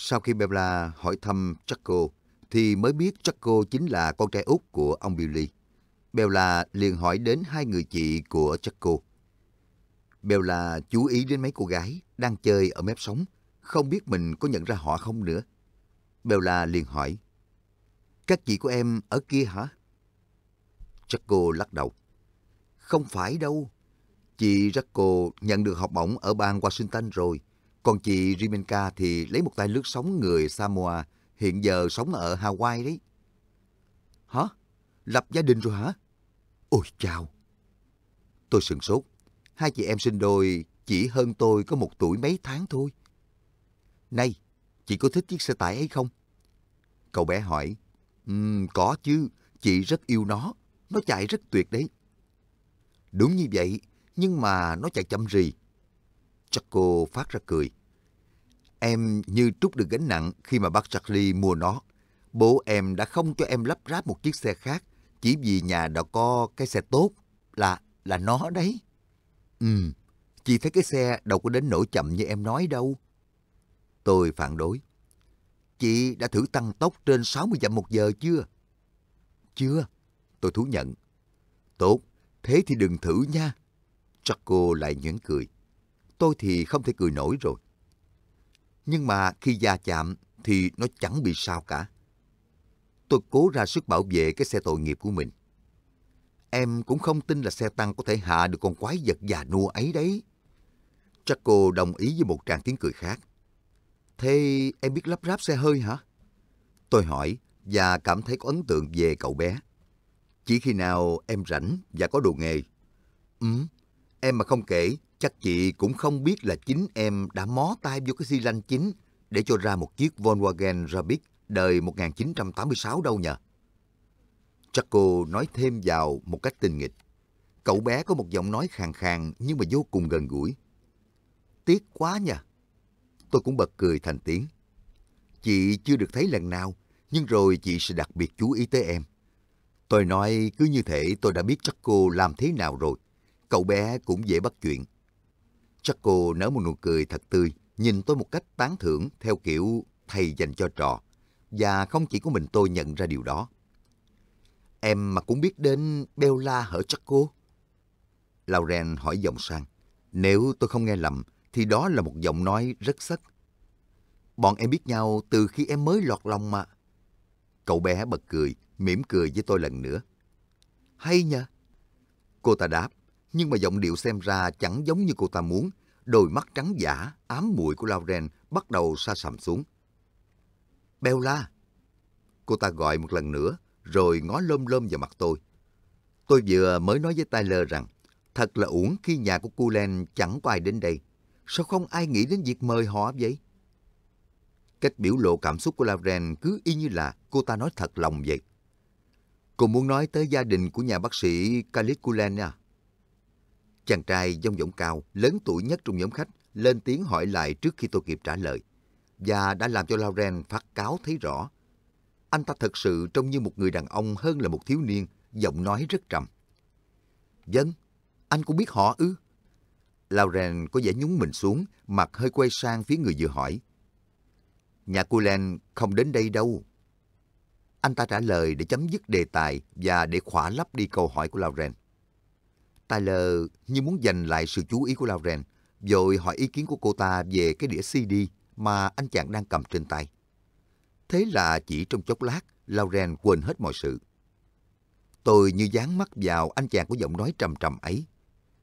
Sau khi Bella hỏi thăm Chaco, thì mới biết Chaco chính là con trai út của ông Billy. Bella liền hỏi đến hai người chị của Chaco. Bella chú ý đến mấy cô gái đang chơi ở mép sóng, không biết mình có nhận ra họ không nữa. Bella liền hỏi, Các chị của em ở kia hả? Chaco lắc đầu. Không phải đâu, chị Jacko nhận được học bổng ở bang Washington rồi. Còn chị Riminka thì lấy một tay lướt sóng người Samoa, hiện giờ sống ở Hawaii đấy. Hả? Lập gia đình rồi hả? Ôi chào! Tôi sửng sốt. Hai chị em sinh đôi chỉ hơn tôi có một tuổi mấy tháng thôi. Này, chị có thích chiếc xe tải ấy không? Cậu bé hỏi. Um, có chứ, chị rất yêu nó. Nó chạy rất tuyệt đấy. Đúng như vậy, nhưng mà nó chạy chậm rì. cô phát ra cười. Em như trút được gánh nặng khi mà bác Charlie mua nó. Bố em đã không cho em lắp ráp một chiếc xe khác chỉ vì nhà đã có cái xe tốt là là nó đấy. Ừ, chị thấy cái xe đâu có đến nỗi chậm như em nói đâu. Tôi phản đối. Chị đã thử tăng tốc trên 60 dặm một giờ chưa? Chưa, tôi thú nhận. Tốt, thế thì đừng thử nha. cô lại nhuyễn cười. Tôi thì không thể cười nổi rồi nhưng mà khi va chạm thì nó chẳng bị sao cả. Tôi cố ra sức bảo vệ cái xe tội nghiệp của mình. Em cũng không tin là xe tăng có thể hạ được con quái vật già nua ấy đấy. cô đồng ý với một tràng tiếng cười khác. Thế em biết lắp ráp xe hơi hả? Tôi hỏi và cảm thấy có ấn tượng về cậu bé. Chỉ khi nào em rảnh và có đồ nghề. Ừ, em mà không kể Chắc chị cũng không biết là chính em đã mó tay vô cái xi lanh chính để cho ra một chiếc Volkswagen Rabbit đời 1986 đâu nhờ. Chaco nói thêm vào một cách tinh nghịch. Cậu bé có một giọng nói khàn khàn nhưng mà vô cùng gần gũi. Tiếc quá nha. Tôi cũng bật cười thành tiếng. Chị chưa được thấy lần nào, nhưng rồi chị sẽ đặc biệt chú ý tới em. Tôi nói cứ như thể tôi đã biết Chaco làm thế nào rồi. Cậu bé cũng dễ bắt chuyện. Chaco nở một nụ cười thật tươi, nhìn tôi một cách tán thưởng theo kiểu thầy dành cho trò. Và không chỉ có mình tôi nhận ra điều đó. Em mà cũng biết đến Bella hở Chaco? Lauren hỏi giọng sang. Nếu tôi không nghe lầm, thì đó là một giọng nói rất sắc. Bọn em biết nhau từ khi em mới lọt lòng mà. Cậu bé bật cười, mỉm cười với tôi lần nữa. Hay nha. Cô ta đáp, nhưng mà giọng điệu xem ra chẳng giống như cô ta muốn. Đôi mắt trắng giả, ám muội của Lauren bắt đầu xa sầm xuống. Bella! Cô ta gọi một lần nữa, rồi ngó lơm lơm vào mặt tôi. Tôi vừa mới nói với Tyler rằng, thật là uổng khi nhà của Cullen chẳng có ai đến đây. Sao không ai nghĩ đến việc mời họ vậy? Cách biểu lộ cảm xúc của Lauren cứ y như là cô ta nói thật lòng vậy. Cô muốn nói tới gia đình của nhà bác sĩ Khalid Cullen à? Chàng trai dông dỗng cao, lớn tuổi nhất trong nhóm khách, lên tiếng hỏi lại trước khi tôi kịp trả lời. Và đã làm cho Lauren phát cáo thấy rõ. Anh ta thật sự trông như một người đàn ông hơn là một thiếu niên, giọng nói rất trầm. Dân, vâng, anh cũng biết họ ư? Lauren có vẻ nhúng mình xuống, mặt hơi quay sang phía người vừa hỏi. Nhà cô Len không đến đây đâu. Anh ta trả lời để chấm dứt đề tài và để khỏa lấp đi câu hỏi của Lauren. Tyler như muốn giành lại sự chú ý của Lauren, rồi hỏi ý kiến của cô ta về cái đĩa CD mà anh chàng đang cầm trên tay. Thế là chỉ trong chốc lát, Lauren quên hết mọi sự. Tôi như dán mắt vào anh chàng của giọng nói trầm trầm ấy.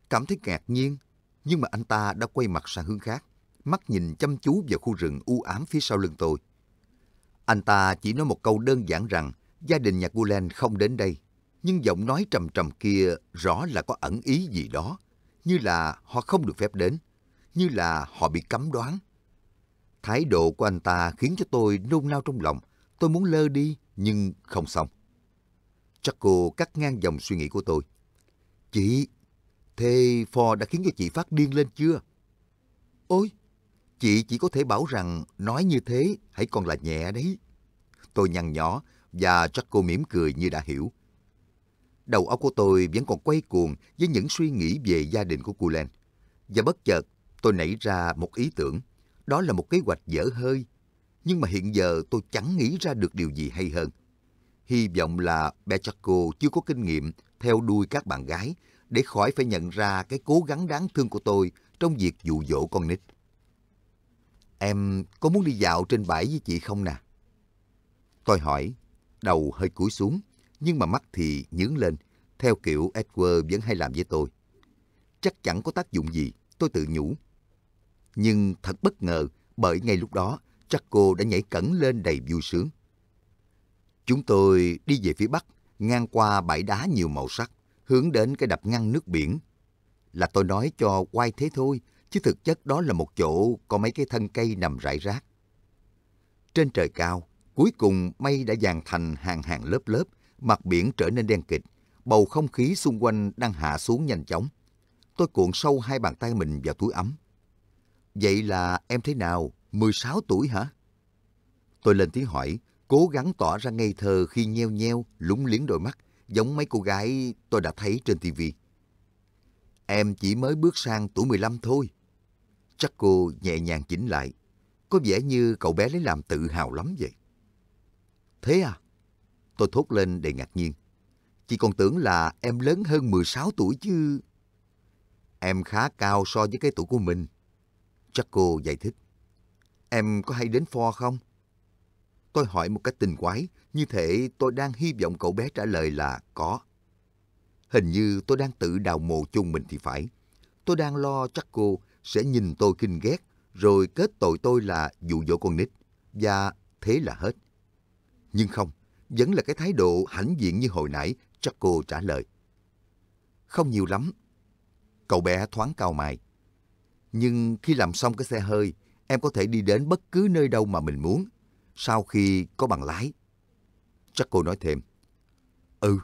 Cảm thấy ngạc nhiên, nhưng mà anh ta đã quay mặt sang hướng khác, mắt nhìn chăm chú vào khu rừng u ám phía sau lưng tôi. Anh ta chỉ nói một câu đơn giản rằng gia đình nhà Gulen không đến đây, nhưng giọng nói trầm trầm kia rõ là có ẩn ý gì đó, như là họ không được phép đến, như là họ bị cấm đoán. Thái độ của anh ta khiến cho tôi nôn nao trong lòng, tôi muốn lơ đi nhưng không xong. cô cắt ngang dòng suy nghĩ của tôi. Chị, thế Ford đã khiến cho chị phát điên lên chưa? Ôi, chị chỉ có thể bảo rằng nói như thế hãy còn là nhẹ đấy. Tôi nhăn nhỏ và cô mỉm cười như đã hiểu đầu óc của tôi vẫn còn quay cuồng với những suy nghĩ về gia đình của cô Len. Và bất chợt, tôi nảy ra một ý tưởng. Đó là một kế hoạch dở hơi. Nhưng mà hiện giờ tôi chẳng nghĩ ra được điều gì hay hơn. Hy vọng là Bechaco chưa có kinh nghiệm theo đuôi các bạn gái để khỏi phải nhận ra cái cố gắng đáng thương của tôi trong việc dụ dỗ con nít. Em có muốn đi dạo trên bãi với chị không nè? Tôi hỏi, đầu hơi cúi xuống, nhưng mà mắt thì nhướng lên, theo kiểu Edward vẫn hay làm với tôi. Chắc chẳng có tác dụng gì, tôi tự nhủ. Nhưng thật bất ngờ, bởi ngay lúc đó, chắc cô đã nhảy cẩn lên đầy vui sướng. Chúng tôi đi về phía bắc, ngang qua bãi đá nhiều màu sắc, hướng đến cái đập ngăn nước biển. Là tôi nói cho quay thế thôi, chứ thực chất đó là một chỗ có mấy cái thân cây nằm rải rác. Trên trời cao, cuối cùng mây đã dàn thành hàng hàng lớp lớp, Mặt biển trở nên đen kịt, bầu không khí xung quanh đang hạ xuống nhanh chóng. Tôi cuộn sâu hai bàn tay mình vào túi ấm. Vậy là em thế nào? 16 tuổi hả? Tôi lên tiếng hỏi, cố gắng tỏ ra ngây thơ khi nheo nheo, lúng liếng đôi mắt, giống mấy cô gái tôi đã thấy trên tivi. Em chỉ mới bước sang tuổi 15 thôi. Chắc cô nhẹ nhàng chỉnh lại, có vẻ như cậu bé lấy làm tự hào lắm vậy. Thế à? Tôi thốt lên đầy ngạc nhiên. Chị còn tưởng là em lớn hơn 16 tuổi chứ. Em khá cao so với cái tuổi của mình. chắc cô giải thích. Em có hay đến pho không? Tôi hỏi một cách tình quái, như thể tôi đang hy vọng cậu bé trả lời là có. Hình như tôi đang tự đào mồ chung mình thì phải. Tôi đang lo chắc cô sẽ nhìn tôi kinh ghét, rồi kết tội tôi là dụ dỗ con nít. Và thế là hết. Nhưng không, vẫn là cái thái độ hãnh diện như hồi nãy, cô trả lời. Không nhiều lắm. Cậu bé thoáng cao mày. Nhưng khi làm xong cái xe hơi, em có thể đi đến bất cứ nơi đâu mà mình muốn, sau khi có bằng lái. cô nói thêm. Ừ.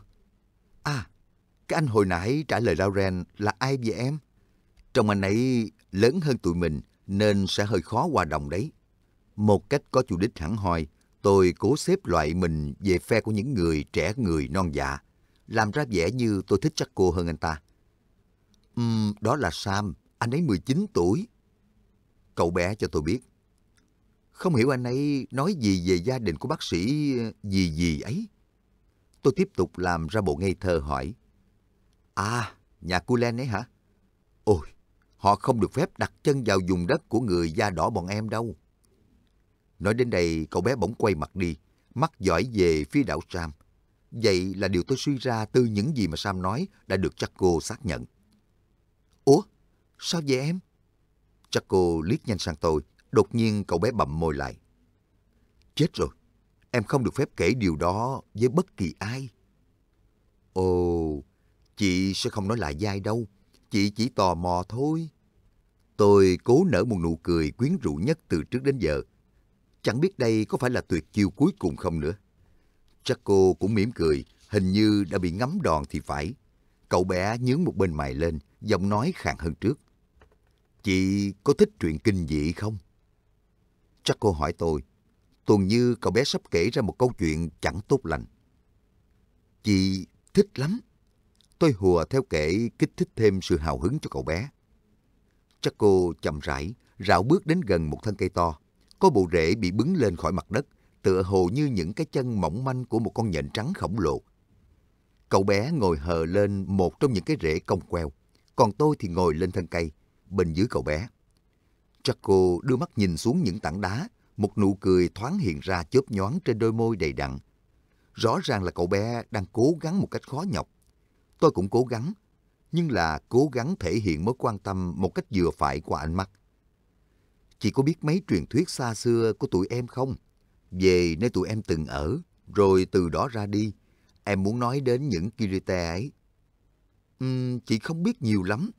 À, cái anh hồi nãy trả lời Lauren là ai vậy em? Trong anh ấy lớn hơn tụi mình nên sẽ hơi khó hòa đồng đấy. Một cách có chủ đích hẳn hoi, Tôi cố xếp loại mình về phe của những người trẻ người non dạ, làm ra vẻ như tôi thích chắc cô hơn anh ta. Uhm, đó là Sam, anh ấy 19 tuổi. Cậu bé cho tôi biết. Không hiểu anh ấy nói gì về gia đình của bác sĩ ờ, gì gì ấy. Tôi tiếp tục làm ra bộ ngây thơ hỏi. À, nhà Cullen ấy hả? Ôi, họ không được phép đặt chân vào vùng đất của người da đỏ bọn em đâu. Nói đến đây, cậu bé bỗng quay mặt đi, mắt dõi về phía đảo Sam. Vậy là điều tôi suy ra từ những gì mà Sam nói đã được Chaco xác nhận. Ủa? Sao vậy em? Chaco liếc nhanh sang tôi, đột nhiên cậu bé bậm môi lại. Chết rồi, em không được phép kể điều đó với bất kỳ ai. Ồ, chị sẽ không nói lại dai đâu, chị chỉ tò mò thôi. Tôi cố nở một nụ cười quyến rũ nhất từ trước đến giờ, Chẳng biết đây có phải là tuyệt chiêu cuối cùng không nữa. Jaco cũng mỉm cười, hình như đã bị ngắm đòn thì phải. Cậu bé nhướng một bên mày lên, giọng nói khàn hơn trước. Chị có thích truyện kinh dị không? Jaco hỏi tôi. Tuần như cậu bé sắp kể ra một câu chuyện chẳng tốt lành. Chị thích lắm. Tôi hùa theo kể kích thích thêm sự hào hứng cho cậu bé. Jaco chậm rãi, rảo bước đến gần một thân cây to có bộ rễ bị bứng lên khỏi mặt đất, tựa hồ như những cái chân mỏng manh của một con nhện trắng khổng lồ. Cậu bé ngồi hờ lên một trong những cái rễ cong queo, còn tôi thì ngồi lên thân cây, bên dưới cậu bé. Chaco đưa mắt nhìn xuống những tảng đá, một nụ cười thoáng hiện ra chớp nhoáng trên đôi môi đầy đặn. Rõ ràng là cậu bé đang cố gắng một cách khó nhọc. Tôi cũng cố gắng, nhưng là cố gắng thể hiện mối quan tâm một cách vừa phải qua ánh mắt. Chị có biết mấy truyền thuyết xa xưa của tụi em không? Về nơi tụi em từng ở, rồi từ đó ra đi. Em muốn nói đến những Kirite ấy. Uhm, chị không biết nhiều lắm.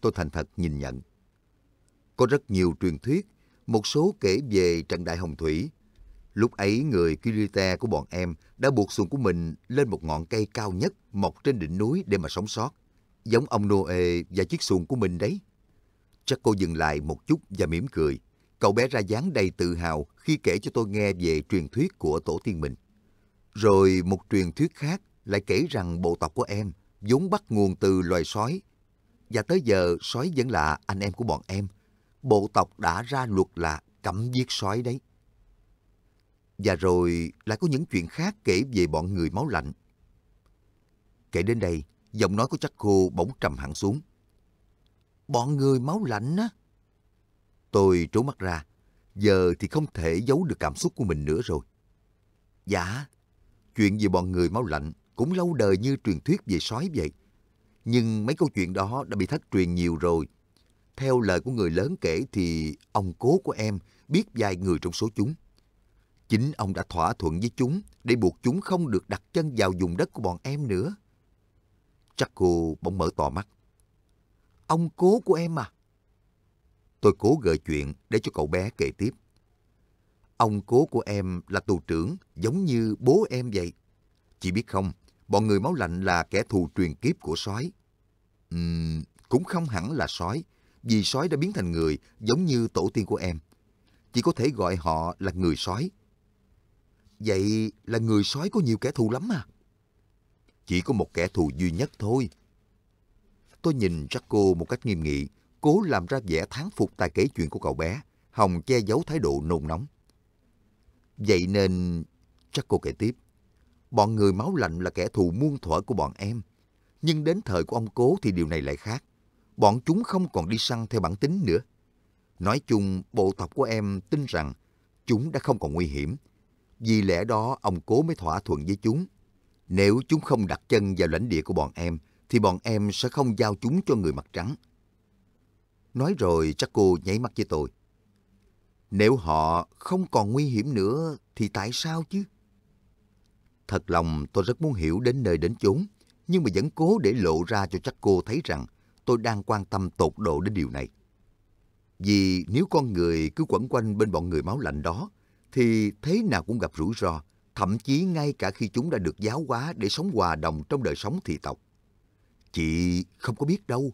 Tôi thành thật nhìn nhận. Có rất nhiều truyền thuyết, một số kể về trận đại hồng thủy. Lúc ấy người Kirite của bọn em đã buộc xuồng của mình lên một ngọn cây cao nhất mọc trên đỉnh núi để mà sống sót. Giống ông Noe và chiếc xuồng của mình đấy. Chắc cô dừng lại một chút và mỉm cười. Cậu bé ra dáng đầy tự hào khi kể cho tôi nghe về truyền thuyết của tổ tiên mình. Rồi một truyền thuyết khác lại kể rằng bộ tộc của em vốn bắt nguồn từ loài sói. Và tới giờ sói vẫn là anh em của bọn em. Bộ tộc đã ra luật là cấm giết sói đấy. Và rồi lại có những chuyện khác kể về bọn người máu lạnh. Kể đến đây, giọng nói của chắc cô bỗng trầm hẳn xuống bọn người máu lạnh á. Tôi trố mắt ra, giờ thì không thể giấu được cảm xúc của mình nữa rồi. Dạ, chuyện về bọn người máu lạnh cũng lâu đời như truyền thuyết về sói vậy. Nhưng mấy câu chuyện đó đã bị thất truyền nhiều rồi. Theo lời của người lớn kể thì ông cố của em biết vài người trong số chúng. Chính ông đã thỏa thuận với chúng để buộc chúng không được đặt chân vào vùng đất của bọn em nữa. Jaco bỗng mở to mắt. Ông cố của em à? Tôi cố gợi chuyện để cho cậu bé kể tiếp. Ông cố của em là tù trưởng, giống như bố em vậy. Chị biết không, bọn người máu lạnh là kẻ thù truyền kiếp của sói. Uhm, cũng không hẳn là sói, vì sói đã biến thành người giống như tổ tiên của em. Chỉ có thể gọi họ là người sói. Vậy là người sói có nhiều kẻ thù lắm à? Chỉ có một kẻ thù duy nhất thôi, Tôi nhìn Jacko một cách nghiêm nghị, cố làm ra vẻ thán phục tài kể chuyện của cậu bé. Hồng che giấu thái độ nôn nóng. Vậy nên... Jacko kể tiếp. Bọn người máu lạnh là kẻ thù muôn thuở của bọn em. Nhưng đến thời của ông cố thì điều này lại khác. Bọn chúng không còn đi săn theo bản tính nữa. Nói chung, bộ tộc của em tin rằng chúng đã không còn nguy hiểm. Vì lẽ đó, ông cố mới thỏa thuận với chúng. Nếu chúng không đặt chân vào lãnh địa của bọn em, thì bọn em sẽ không giao chúng cho người mặt trắng. Nói rồi chắc cô nháy mắt với tôi. Nếu họ không còn nguy hiểm nữa thì tại sao chứ? Thật lòng tôi rất muốn hiểu đến nơi đến chốn, nhưng mà vẫn cố để lộ ra cho chắc cô thấy rằng tôi đang quan tâm tột độ đến điều này. Vì nếu con người cứ quẩn quanh bên bọn người máu lạnh đó, thì thế nào cũng gặp rủi ro, thậm chí ngay cả khi chúng đã được giáo hóa để sống hòa đồng trong đời sống thị tộc. Chị không có biết đâu.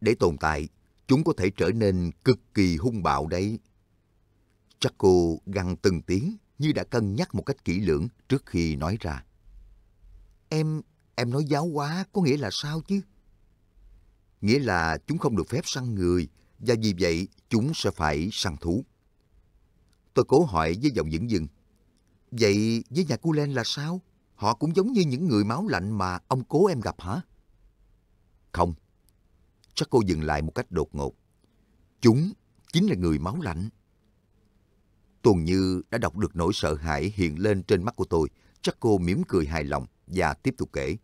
Để tồn tại, chúng có thể trở nên cực kỳ hung bạo đấy. chắc cô gằn từng tiếng như đã cân nhắc một cách kỹ lưỡng trước khi nói ra. Em, em nói giáo quá có nghĩa là sao chứ? Nghĩa là chúng không được phép săn người và vì vậy chúng sẽ phải săn thú. Tôi cố hỏi với giọng dững dưng. Vậy với nhà Culen là sao? Họ cũng giống như những người máu lạnh mà ông cố em gặp hả? Không. Chắc cô dừng lại một cách đột ngột. Chúng chính là người máu lạnh. Tuần Như đã đọc được nỗi sợ hãi hiện lên trên mắt của tôi. Chắc cô mỉm cười hài lòng và tiếp tục kể.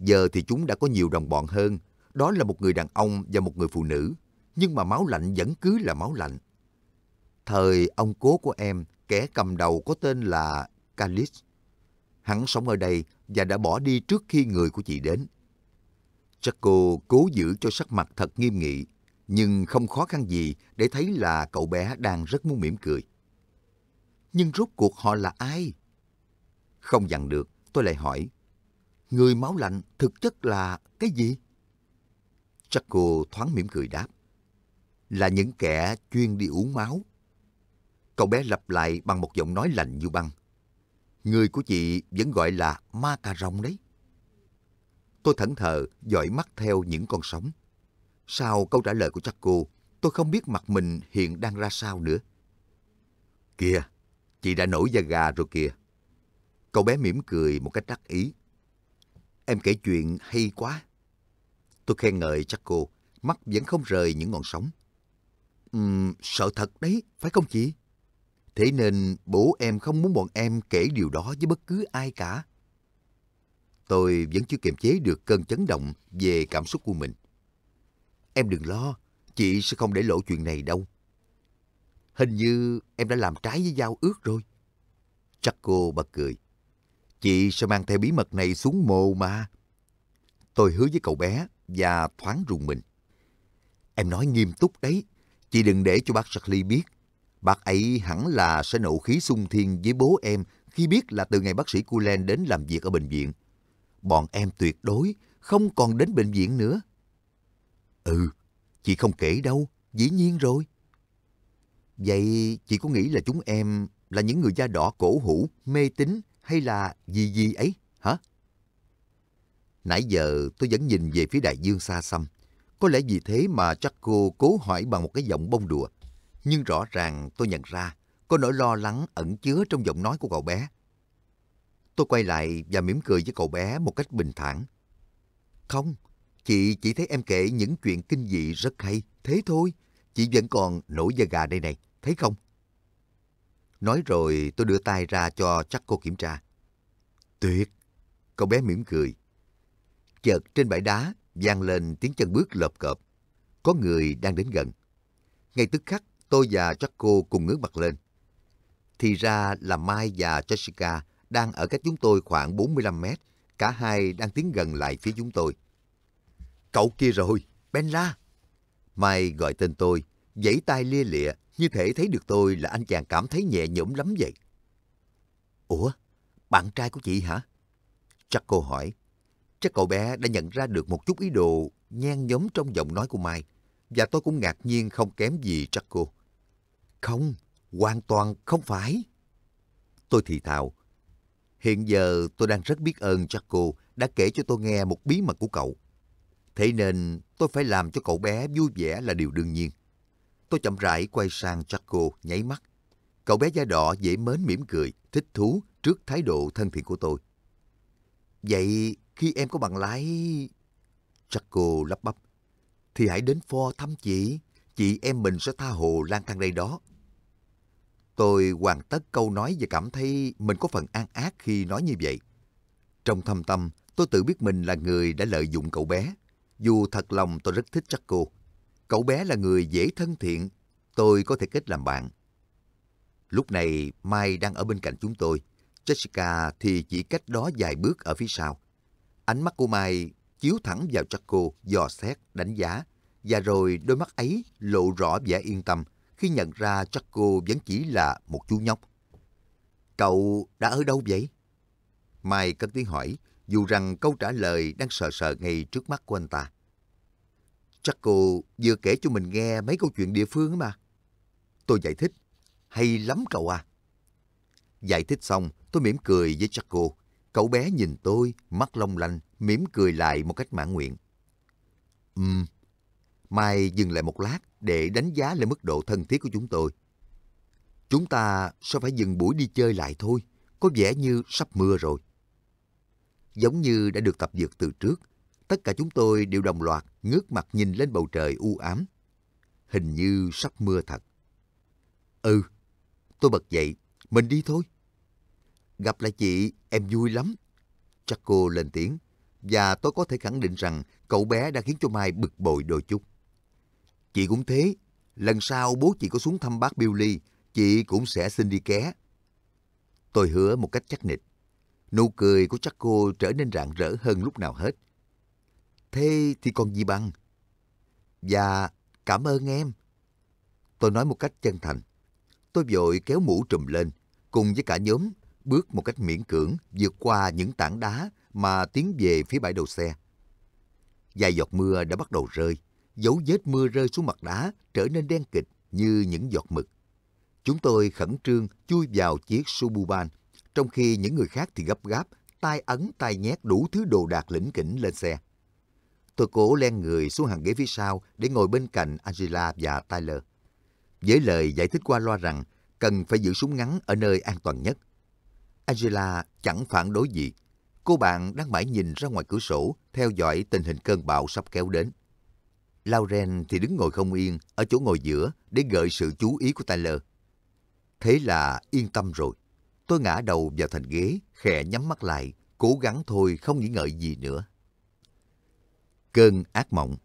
Giờ thì chúng đã có nhiều đồng bọn hơn. Đó là một người đàn ông và một người phụ nữ. Nhưng mà máu lạnh vẫn cứ là máu lạnh. Thời ông cố của em, kẻ cầm đầu có tên là Calix. Hắn sống ở đây và đã bỏ đi trước khi người của chị đến. Jaco cố giữ cho sắc mặt thật nghiêm nghị, nhưng không khó khăn gì để thấy là cậu bé đang rất muốn mỉm cười. Nhưng rốt cuộc họ là ai? Không dặn được, tôi lại hỏi. Người máu lạnh thực chất là cái gì? Jaco thoáng mỉm cười đáp. Là những kẻ chuyên đi uống máu. Cậu bé lặp lại bằng một giọng nói lạnh như băng. Người của chị vẫn gọi là ma cà rồng đấy. Tôi thẫn thờ dõi mắt theo những con sóng. Sau câu trả lời của chắc cô tôi không biết mặt mình hiện đang ra sao nữa. Kìa, chị đã nổi da gà rồi kìa. Cậu bé mỉm cười một cách đắc ý. Em kể chuyện hay quá. Tôi khen ngợi chắc cô mắt vẫn không rời những ngọn sóng. Uhm, sợ thật đấy, phải không chị? Thế nên bố em không muốn bọn em kể điều đó với bất cứ ai cả tôi vẫn chưa kiềm chế được cơn chấn động về cảm xúc của mình. Em đừng lo, chị sẽ không để lộ chuyện này đâu. Hình như em đã làm trái với giao ước rồi. chắc cô bật cười. Chị sẽ mang theo bí mật này xuống mồ mà. Tôi hứa với cậu bé và thoáng rùng mình. Em nói nghiêm túc đấy, chị đừng để cho bác Charlie biết. Bác ấy hẳn là sẽ nộ khí xung thiên với bố em khi biết là từ ngày bác sĩ Cullen đến làm việc ở bệnh viện bọn em tuyệt đối không còn đến bệnh viện nữa. Ừ, chị không kể đâu, dĩ nhiên rồi. Vậy chị có nghĩ là chúng em là những người da đỏ cổ hủ, mê tín hay là gì gì ấy, hả? Nãy giờ tôi vẫn nhìn về phía đại dương xa xăm. Có lẽ vì thế mà chắc cô cố hỏi bằng một cái giọng bông đùa. Nhưng rõ ràng tôi nhận ra có nỗi lo lắng ẩn chứa trong giọng nói của cậu bé Tôi quay lại và mỉm cười với cậu bé một cách bình thản. Không, chị chỉ thấy em kể những chuyện kinh dị rất hay, thế thôi. Chị vẫn còn nổi da gà đây này, thấy không? Nói rồi tôi đưa tay ra cho chắc cô kiểm tra. Tuyệt! Cậu bé mỉm cười. Chợt trên bãi đá vang lên tiếng chân bước lợp cợp. Có người đang đến gần. Ngay tức khắc tôi và chắc cô cùng ngước mặt lên. Thì ra là Mai và Jessica đang ở cách chúng tôi khoảng 45 mét. Cả hai đang tiến gần lại phía chúng tôi. Cậu kia rồi, Benla. Mai gọi tên tôi, giãy tay lia lịa, như thể thấy được tôi là anh chàng cảm thấy nhẹ nhõm lắm vậy. Ủa, bạn trai của chị hả? Chắc cô hỏi. Chắc cậu bé đã nhận ra được một chút ý đồ nhen nhóm trong giọng nói của Mai. Và tôi cũng ngạc nhiên không kém gì chắc cô. Không, hoàn toàn không phải. Tôi thì thào, Hiện giờ tôi đang rất biết ơn Jaco đã kể cho tôi nghe một bí mật của cậu. Thế nên tôi phải làm cho cậu bé vui vẻ là điều đương nhiên. Tôi chậm rãi quay sang Jaco nháy mắt. Cậu bé da đỏ dễ mến mỉm cười, thích thú trước thái độ thân thiện của tôi. Vậy khi em có bằng lái... Jaco lắp bắp. Thì hãy đến pho thăm chị, chị em mình sẽ tha hồ lang thang đây đó. Tôi hoàn tất câu nói và cảm thấy mình có phần an ác khi nói như vậy. Trong thâm tâm, tôi tự biết mình là người đã lợi dụng cậu bé. Dù thật lòng tôi rất thích chắc cô. Cậu bé là người dễ thân thiện, tôi có thể kết làm bạn. Lúc này, Mai đang ở bên cạnh chúng tôi. Jessica thì chỉ cách đó vài bước ở phía sau. Ánh mắt của Mai chiếu thẳng vào Jaco, dò xét, đánh giá, và rồi đôi mắt ấy lộ rõ vẻ yên tâm, khi nhận ra chắc cô vẫn chỉ là một chú nhóc. Cậu đã ở đâu vậy? Mai cất tiếng hỏi, dù rằng câu trả lời đang sợ sờ ngay trước mắt của anh ta. Chắc cô vừa kể cho mình nghe mấy câu chuyện địa phương mà. Tôi giải thích, hay lắm cậu à. Giải thích xong, tôi mỉm cười với Chắc cô. Cậu bé nhìn tôi, mắt long lanh, mỉm cười lại một cách mãn nguyện. Ừm, um, Mai dừng lại một lát để đánh giá lại mức độ thân thiết của chúng tôi. Chúng ta sẽ phải dừng buổi đi chơi lại thôi, có vẻ như sắp mưa rồi. Giống như đã được tập dượt từ trước, tất cả chúng tôi đều đồng loạt ngước mặt nhìn lên bầu trời u ám. Hình như sắp mưa thật. Ừ, tôi bật dậy, mình đi thôi. Gặp lại chị, em vui lắm. chắc cô lên tiếng, và tôi có thể khẳng định rằng cậu bé đã khiến cho Mai bực bội đôi chút. Chị cũng thế, lần sau bố chị có xuống thăm bác Billy, chị cũng sẽ xin đi ké. Tôi hứa một cách chắc nịch. Nụ cười của chắc cô trở nên rạng rỡ hơn lúc nào hết. Thế thì còn gì bằng? Dạ, cảm ơn em. Tôi nói một cách chân thành. Tôi vội kéo mũ trùm lên, cùng với cả nhóm, bước một cách miễn cưỡng vượt qua những tảng đá mà tiến về phía bãi đầu xe. Vài giọt mưa đã bắt đầu rơi dấu vết mưa rơi xuống mặt đá trở nên đen kịch như những giọt mực. Chúng tôi khẩn trương chui vào chiếc Sububan, trong khi những người khác thì gấp gáp, tay ấn tay nhét đủ thứ đồ đạc lĩnh kỉnh lên xe. Tôi cố len người xuống hàng ghế phía sau để ngồi bên cạnh Angela và Tyler. Với lời giải thích qua loa rằng cần phải giữ súng ngắn ở nơi an toàn nhất. Angela chẳng phản đối gì. Cô bạn đang mãi nhìn ra ngoài cửa sổ theo dõi tình hình cơn bão sắp kéo đến. Lauren thì đứng ngồi không yên ở chỗ ngồi giữa để gợi sự chú ý của Tyler. Thế là yên tâm rồi. Tôi ngã đầu vào thành ghế, khẽ nhắm mắt lại, cố gắng thôi không nghĩ ngợi gì nữa. Cơn ác mộng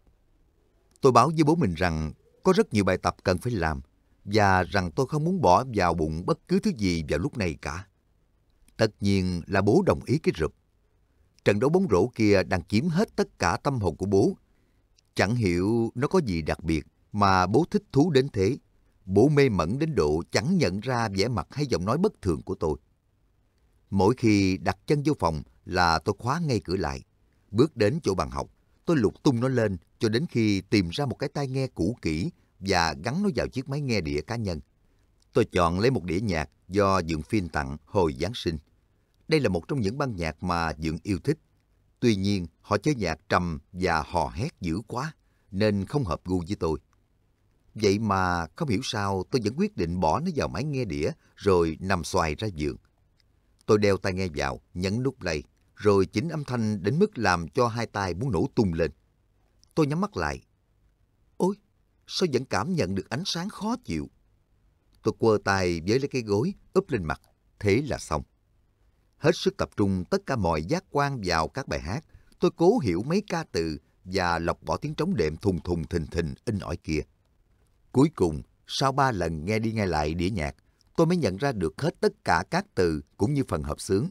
Tôi báo với bố mình rằng có rất nhiều bài tập cần phải làm và rằng tôi không muốn bỏ vào bụng bất cứ thứ gì vào lúc này cả. Tất nhiên là bố đồng ý cái rụp. Trận đấu bóng rổ kia đang chiếm hết tất cả tâm hồn của bố Chẳng hiểu nó có gì đặc biệt mà bố thích thú đến thế. Bố mê mẩn đến độ chẳng nhận ra vẻ mặt hay giọng nói bất thường của tôi. Mỗi khi đặt chân vô phòng là tôi khóa ngay cửa lại. Bước đến chỗ bàn học, tôi lục tung nó lên cho đến khi tìm ra một cái tai nghe cũ kỹ và gắn nó vào chiếc máy nghe đĩa cá nhân. Tôi chọn lấy một đĩa nhạc do Dượng phiên tặng hồi Giáng sinh. Đây là một trong những băng nhạc mà Dượng yêu thích Tuy nhiên, họ chơi nhạc trầm và hò hét dữ quá, nên không hợp gu với tôi. Vậy mà không hiểu sao tôi vẫn quyết định bỏ nó vào máy nghe đĩa rồi nằm xoài ra giường. Tôi đeo tai nghe vào, nhấn nút play, rồi chỉnh âm thanh đến mức làm cho hai tai muốn nổ tung lên. Tôi nhắm mắt lại. Ôi, sao vẫn cảm nhận được ánh sáng khó chịu? Tôi quơ tay với lấy cái gối, úp lên mặt. Thế là xong. Hết sức tập trung tất cả mọi giác quan vào các bài hát, tôi cố hiểu mấy ca từ và lọc bỏ tiếng trống đệm thùng thùng thình thình in ỏi kia. Cuối cùng, sau ba lần nghe đi nghe lại đĩa nhạc, tôi mới nhận ra được hết tất cả các từ cũng như phần hợp xướng.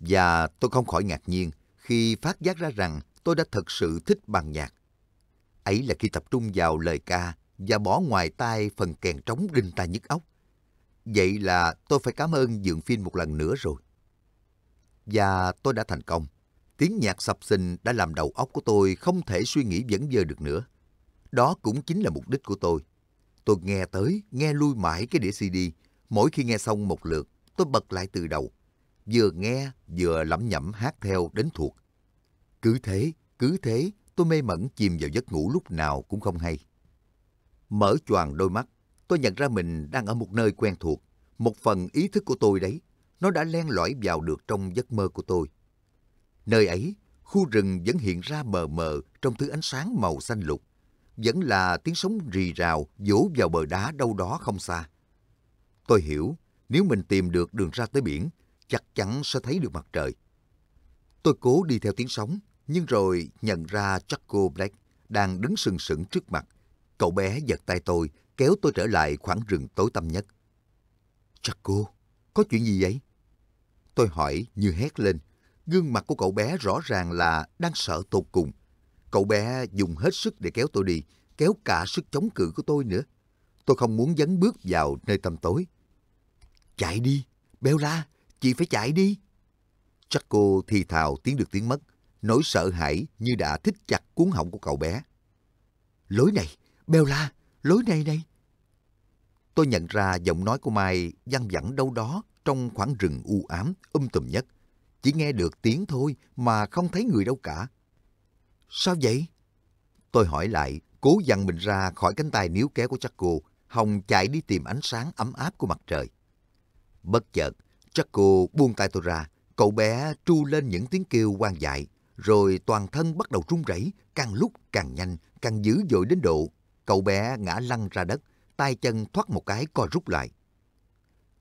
Và tôi không khỏi ngạc nhiên khi phát giác ra rằng tôi đã thật sự thích bàn nhạc. Ấy là khi tập trung vào lời ca và bỏ ngoài tai phần kèn trống đinh tai nhức óc. Vậy là tôi phải cảm ơn Dượng Phim một lần nữa rồi và tôi đã thành công. Tiếng nhạc sập sình đã làm đầu óc của tôi không thể suy nghĩ vẫn vơ được nữa. Đó cũng chính là mục đích của tôi. Tôi nghe tới, nghe lui mãi cái đĩa CD. Mỗi khi nghe xong một lượt, tôi bật lại từ đầu. Vừa nghe, vừa lẩm nhẩm hát theo đến thuộc. Cứ thế, cứ thế, tôi mê mẩn chìm vào giấc ngủ lúc nào cũng không hay. Mở choàng đôi mắt, tôi nhận ra mình đang ở một nơi quen thuộc. Một phần ý thức của tôi đấy nó đã len lỏi vào được trong giấc mơ của tôi. Nơi ấy, khu rừng vẫn hiện ra mờ mờ trong thứ ánh sáng màu xanh lục, vẫn là tiếng sóng rì rào vỗ vào bờ đá đâu đó không xa. Tôi hiểu, nếu mình tìm được đường ra tới biển, chắc chắn sẽ thấy được mặt trời. Tôi cố đi theo tiếng sóng, nhưng rồi nhận ra Chaco Black đang đứng sừng sững trước mặt. Cậu bé giật tay tôi, kéo tôi trở lại khoảng rừng tối tăm nhất. Chaco, có chuyện gì vậy? Tôi hỏi như hét lên. Gương mặt của cậu bé rõ ràng là đang sợ tột cùng. Cậu bé dùng hết sức để kéo tôi đi, kéo cả sức chống cự của tôi nữa. Tôi không muốn dấn bước vào nơi tăm tối. Chạy đi, Bella, chị phải chạy đi. Chaco thì thào tiếng được tiếng mất, nỗi sợ hãi như đã thích chặt cuốn họng của cậu bé. Lối này, Bella, lối này này. Tôi nhận ra giọng nói của Mai văng vẳng đâu đó trong khoảng rừng u ám, um tùm nhất. Chỉ nghe được tiếng thôi mà không thấy người đâu cả. Sao vậy? Tôi hỏi lại, cố dằn mình ra khỏi cánh tay níu kéo của Chaco, Hồng chạy đi tìm ánh sáng ấm áp của mặt trời. Bất chợt, Chaco buông tay tôi ra, cậu bé tru lên những tiếng kêu quang dại, rồi toàn thân bắt đầu run rẩy, càng lúc càng nhanh, càng dữ dội đến độ. Cậu bé ngã lăn ra đất, tay chân thoát một cái co rút lại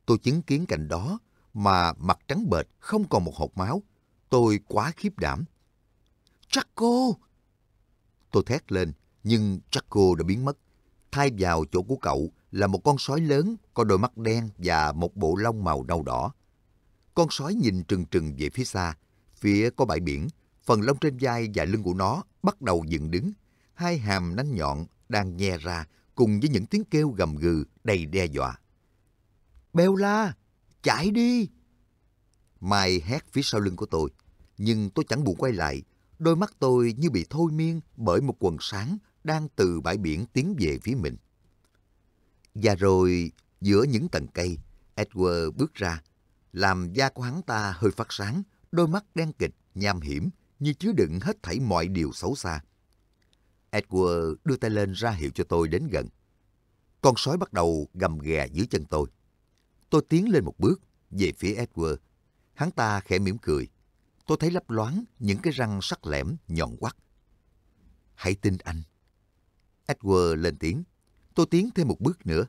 tôi chứng kiến cảnh đó mà mặt trắng bệch không còn một hột máu. Tôi quá khiếp đảm. Jaco! Tôi thét lên, nhưng Jaco đã biến mất. Thay vào chỗ của cậu là một con sói lớn có đôi mắt đen và một bộ lông màu nâu đỏ. Con sói nhìn trừng trừng về phía xa, phía có bãi biển, phần lông trên vai và lưng của nó bắt đầu dựng đứng, hai hàm nanh nhọn đang nhe ra cùng với những tiếng kêu gầm gừ đầy đe dọa. Bèo la, chạy đi. Mai hét phía sau lưng của tôi, nhưng tôi chẳng buồn quay lại. Đôi mắt tôi như bị thôi miên bởi một quần sáng đang từ bãi biển tiến về phía mình. Và rồi, giữa những tầng cây, Edward bước ra, làm da của hắn ta hơi phát sáng, đôi mắt đen kịch, nham hiểm, như chứa đựng hết thảy mọi điều xấu xa. Edward đưa tay lên ra hiệu cho tôi đến gần. Con sói bắt đầu gầm ghè dưới chân tôi. Tôi tiến lên một bước, về phía Edward. Hắn ta khẽ mỉm cười. Tôi thấy lấp loáng những cái răng sắc lẻm, nhọn quắt. Hãy tin anh. Edward lên tiếng. Tôi tiến thêm một bước nữa.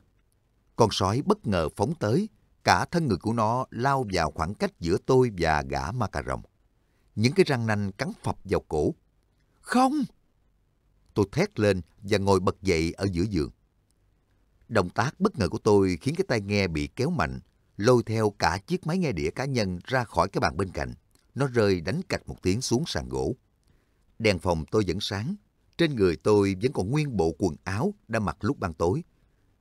Con sói bất ngờ phóng tới, cả thân người của nó lao vào khoảng cách giữa tôi và gã ma cà rồng. Những cái răng nanh cắn phập vào cổ. Không! Tôi thét lên và ngồi bật dậy ở giữa giường. Động tác bất ngờ của tôi khiến cái tai nghe bị kéo mạnh, lôi theo cả chiếc máy nghe đĩa cá nhân ra khỏi cái bàn bên cạnh. Nó rơi đánh cạch một tiếng xuống sàn gỗ. Đèn phòng tôi vẫn sáng, trên người tôi vẫn còn nguyên bộ quần áo đã mặc lúc ban tối.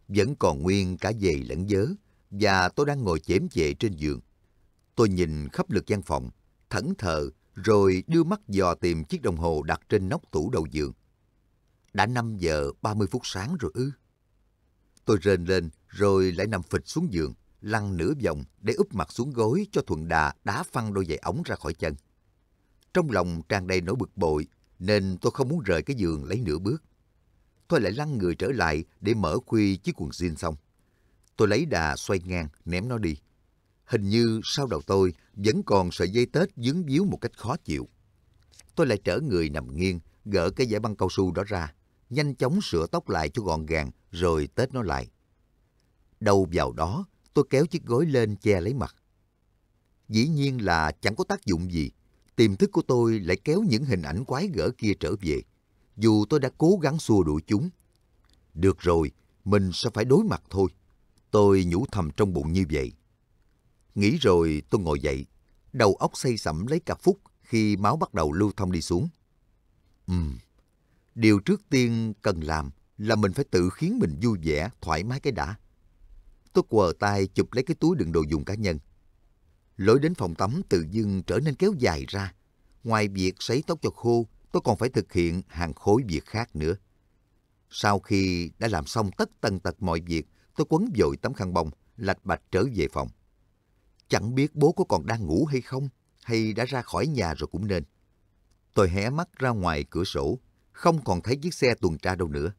Vẫn còn nguyên cả giày lẫn dớ, và tôi đang ngồi chém chệ trên giường. Tôi nhìn khắp lực gian phòng, thẫn thờ, rồi đưa mắt dò tìm chiếc đồng hồ đặt trên nóc tủ đầu giường. Đã 5 giờ 30 phút sáng rồi ư. Tôi rên lên rồi lại nằm phịch xuống giường, lăn nửa vòng để úp mặt xuống gối cho Thuận Đà đá phăng đôi giày ống ra khỏi chân. Trong lòng tràn đầy nỗi bực bội nên tôi không muốn rời cái giường lấy nửa bước. Tôi lại lăn người trở lại để mở khuy chiếc quần jean xong. Tôi lấy đà xoay ngang, ném nó đi. Hình như sau đầu tôi vẫn còn sợi dây tết dướng víu một cách khó chịu. Tôi lại trở người nằm nghiêng, gỡ cái giải băng cao su đó ra, nhanh chóng sửa tóc lại cho gọn gàng rồi tết nó lại. Đầu vào đó, tôi kéo chiếc gối lên che lấy mặt. Dĩ nhiên là chẳng có tác dụng gì. Tiềm thức của tôi lại kéo những hình ảnh quái gở kia trở về, dù tôi đã cố gắng xua đuổi chúng. Được rồi, mình sẽ phải đối mặt thôi. Tôi nhủ thầm trong bụng như vậy. Nghĩ rồi tôi ngồi dậy, đầu óc say sẩm lấy cả phút khi máu bắt đầu lưu thông đi xuống. Ừm, điều trước tiên cần làm là mình phải tự khiến mình vui vẻ, thoải mái cái đã. Tôi quờ tay chụp lấy cái túi đựng đồ dùng cá nhân. Lối đến phòng tắm tự dưng trở nên kéo dài ra. Ngoài việc sấy tóc cho khô, tôi còn phải thực hiện hàng khối việc khác nữa. Sau khi đã làm xong tất tần tật mọi việc, tôi quấn vội tấm khăn bông, lạch bạch trở về phòng. Chẳng biết bố có còn đang ngủ hay không, hay đã ra khỏi nhà rồi cũng nên. Tôi hé mắt ra ngoài cửa sổ, không còn thấy chiếc xe tuần tra đâu nữa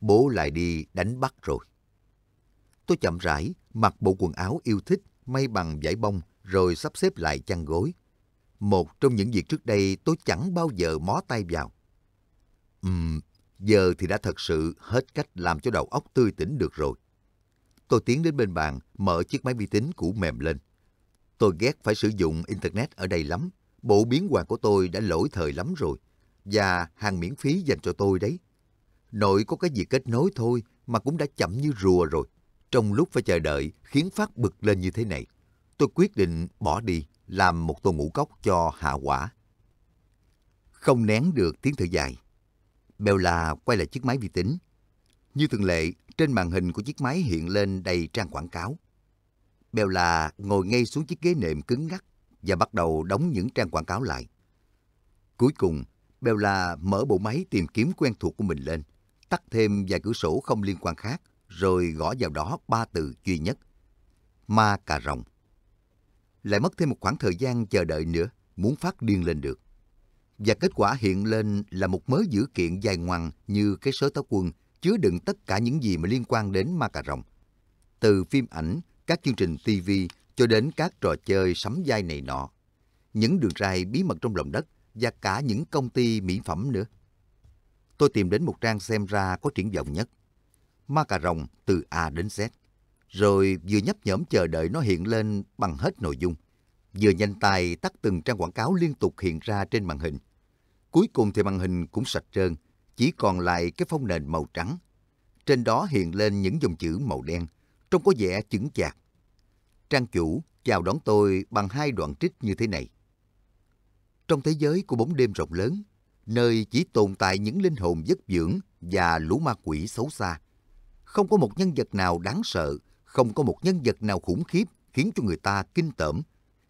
bố lại đi đánh bắt rồi. Tôi chậm rãi, mặc bộ quần áo yêu thích, may bằng vải bông, rồi sắp xếp lại chăn gối. Một trong những việc trước đây tôi chẳng bao giờ mó tay vào. Ừm, giờ thì đã thật sự hết cách làm cho đầu óc tươi tỉnh được rồi. Tôi tiến đến bên bàn, mở chiếc máy vi tính cũ mềm lên. Tôi ghét phải sử dụng Internet ở đây lắm. Bộ biến hoàng của tôi đã lỗi thời lắm rồi. Và hàng miễn phí dành cho tôi đấy. Nội có cái gì kết nối thôi mà cũng đã chậm như rùa rồi. Trong lúc phải chờ đợi khiến Phát bực lên như thế này, tôi quyết định bỏ đi làm một tô ngũ cốc cho hạ quả. Không nén được tiếng thở dài, Bella quay lại chiếc máy vi tính. Như thường lệ, trên màn hình của chiếc máy hiện lên đầy trang quảng cáo. Bella ngồi ngay xuống chiếc ghế nệm cứng ngắc và bắt đầu đóng những trang quảng cáo lại. Cuối cùng, Bella mở bộ máy tìm kiếm quen thuộc của mình lên – tắt thêm vài cửa sổ không liên quan khác, rồi gõ vào đó ba từ duy nhất. Ma cà rồng. Lại mất thêm một khoảng thời gian chờ đợi nữa, muốn phát điên lên được. Và kết quả hiện lên là một mớ dữ kiện dài ngoằng như cái sớ táo quân, chứa đựng tất cả những gì mà liên quan đến ma cà rồng. Từ phim ảnh, các chương trình TV cho đến các trò chơi sắm vai này nọ. Những đường ray bí mật trong lòng đất và cả những công ty mỹ phẩm nữa tôi tìm đến một trang xem ra có triển vọng nhất. Ma cà rồng từ A đến Z. Rồi vừa nhấp nhổm chờ đợi nó hiện lên bằng hết nội dung. Vừa nhanh tay tắt từng trang quảng cáo liên tục hiện ra trên màn hình. Cuối cùng thì màn hình cũng sạch trơn, chỉ còn lại cái phong nền màu trắng. Trên đó hiện lên những dòng chữ màu đen, trông có vẻ chững chạc. Trang chủ chào đón tôi bằng hai đoạn trích như thế này. Trong thế giới của bóng đêm rộng lớn, nơi chỉ tồn tại những linh hồn dứt dưỡng và lũ ma quỷ xấu xa. Không có một nhân vật nào đáng sợ, không có một nhân vật nào khủng khiếp khiến cho người ta kinh tởm,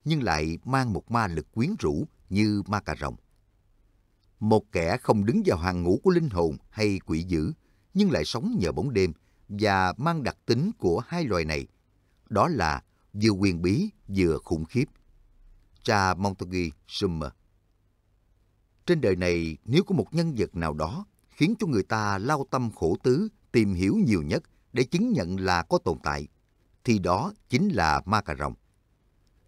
nhưng lại mang một ma lực quyến rũ như ma cà rồng. Một kẻ không đứng vào hàng ngũ của linh hồn hay quỷ dữ, nhưng lại sống nhờ bóng đêm và mang đặc tính của hai loài này. Đó là vừa quyền bí vừa khủng khiếp. Cha Montague Summer trên đời này nếu có một nhân vật nào đó khiến cho người ta lao tâm khổ tứ, tìm hiểu nhiều nhất để chứng nhận là có tồn tại, thì đó chính là ma cà rồng.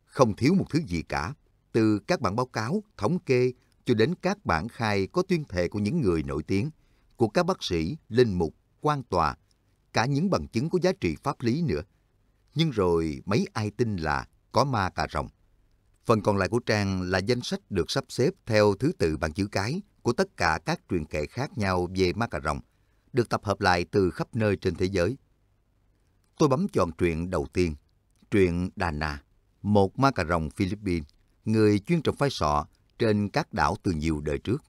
Không thiếu một thứ gì cả, từ các bản báo cáo, thống kê cho đến các bản khai có tuyên thệ của những người nổi tiếng, của các bác sĩ, linh mục, quan tòa, cả những bằng chứng có giá trị pháp lý nữa. Nhưng rồi mấy ai tin là có ma cà rồng. Phần còn lại của trang là danh sách được sắp xếp theo thứ tự bằng chữ cái của tất cả các truyền kể khác nhau về ma cà rồng, được tập hợp lại từ khắp nơi trên thế giới. Tôi bấm chọn truyện đầu tiên, truyện Đà Nà, một ma cà rồng Philippines, người chuyên trồng phái sọ trên các đảo từ nhiều đời trước.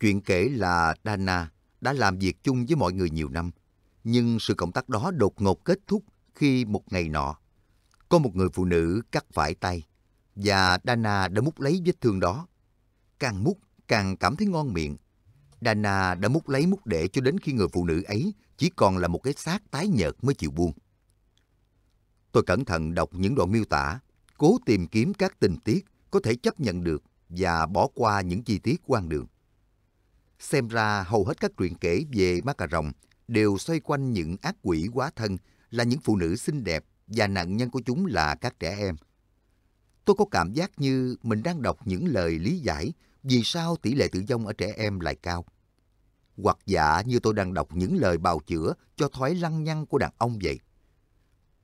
Chuyện kể là Dana đã làm việc chung với mọi người nhiều năm, nhưng sự cộng tác đó đột ngột kết thúc khi một ngày nọ, có một người phụ nữ cắt phải tay và Dana đã mút lấy vết thương đó. Càng mút, càng cảm thấy ngon miệng. Dana đã mút lấy mút để cho đến khi người phụ nữ ấy chỉ còn là một cái xác tái nhợt mới chịu buông. Tôi cẩn thận đọc những đoạn miêu tả, cố tìm kiếm các tình tiết có thể chấp nhận được và bỏ qua những chi tiết quan đường. Xem ra hầu hết các truyện kể về ma cà rồng đều xoay quanh những ác quỷ quá thân là những phụ nữ xinh đẹp và nạn nhân của chúng là các trẻ em Tôi có cảm giác như mình đang đọc những lời lý giải vì sao tỷ lệ tử vong ở trẻ em lại cao. Hoặc giả như tôi đang đọc những lời bào chữa cho thói lăng nhăng của đàn ông vậy.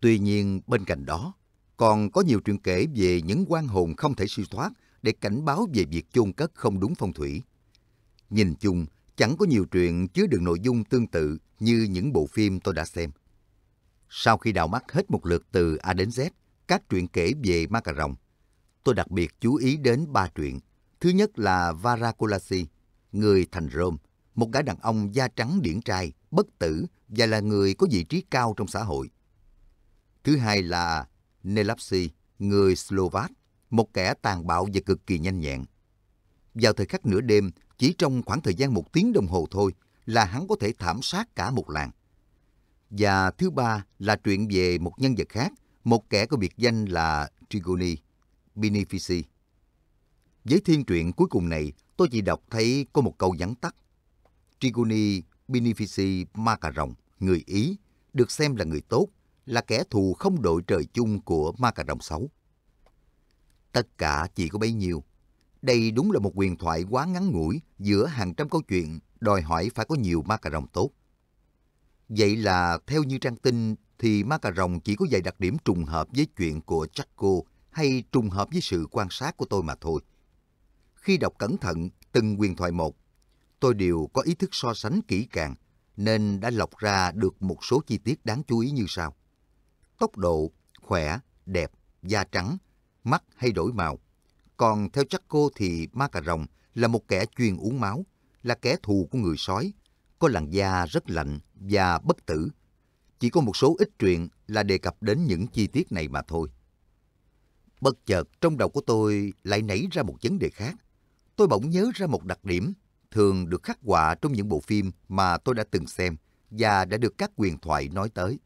Tuy nhiên, bên cạnh đó, còn có nhiều chuyện kể về những quan hồn không thể siêu thoát để cảnh báo về việc chôn cất không đúng phong thủy. Nhìn chung, chẳng có nhiều chuyện chứa đựng nội dung tương tự như những bộ phim tôi đã xem. Sau khi đào mắt hết một lượt từ A đến Z, các truyện kể về ma cà rồng, tôi đặc biệt chú ý đến ba chuyện. Thứ nhất là Varakulasi người thành Rome, một gã đàn ông da trắng điển trai, bất tử và là người có vị trí cao trong xã hội. Thứ hai là Nelapsi, người Slovak, một kẻ tàn bạo và cực kỳ nhanh nhẹn. Vào thời khắc nửa đêm, chỉ trong khoảng thời gian một tiếng đồng hồ thôi là hắn có thể thảm sát cả một làng. Và thứ ba là chuyện về một nhân vật khác, một kẻ có biệt danh là Trigoni, Benefici. Với thiên truyện cuối cùng này, tôi chỉ đọc thấy có một câu vắn tắt. Trigoni Benefici Ma Cà Rồng, người Ý, được xem là người tốt, là kẻ thù không đội trời chung của Ma Cà Rồng xấu. Tất cả chỉ có bấy nhiêu. Đây đúng là một quyền thoại quá ngắn ngủi giữa hàng trăm câu chuyện đòi hỏi phải có nhiều ma cà rồng tốt. Vậy là theo như trang tin thì ma cà rồng chỉ có vài đặc điểm trùng hợp với chuyện của Chaco hay trùng hợp với sự quan sát của tôi mà thôi. Khi đọc cẩn thận từng quyền thoại một, tôi đều có ý thức so sánh kỹ càng, nên đã lọc ra được một số chi tiết đáng chú ý như sau. Tốc độ, khỏe, đẹp, da trắng, mắt hay đổi màu. Còn theo chắc cô thì ma cà rồng là một kẻ chuyên uống máu, là kẻ thù của người sói, có làn da rất lạnh và bất tử. Chỉ có một số ít truyện là đề cập đến những chi tiết này mà thôi. Bất chợt trong đầu của tôi lại nảy ra một vấn đề khác. Tôi bỗng nhớ ra một đặc điểm thường được khắc họa trong những bộ phim mà tôi đã từng xem và đã được các quyền thoại nói tới.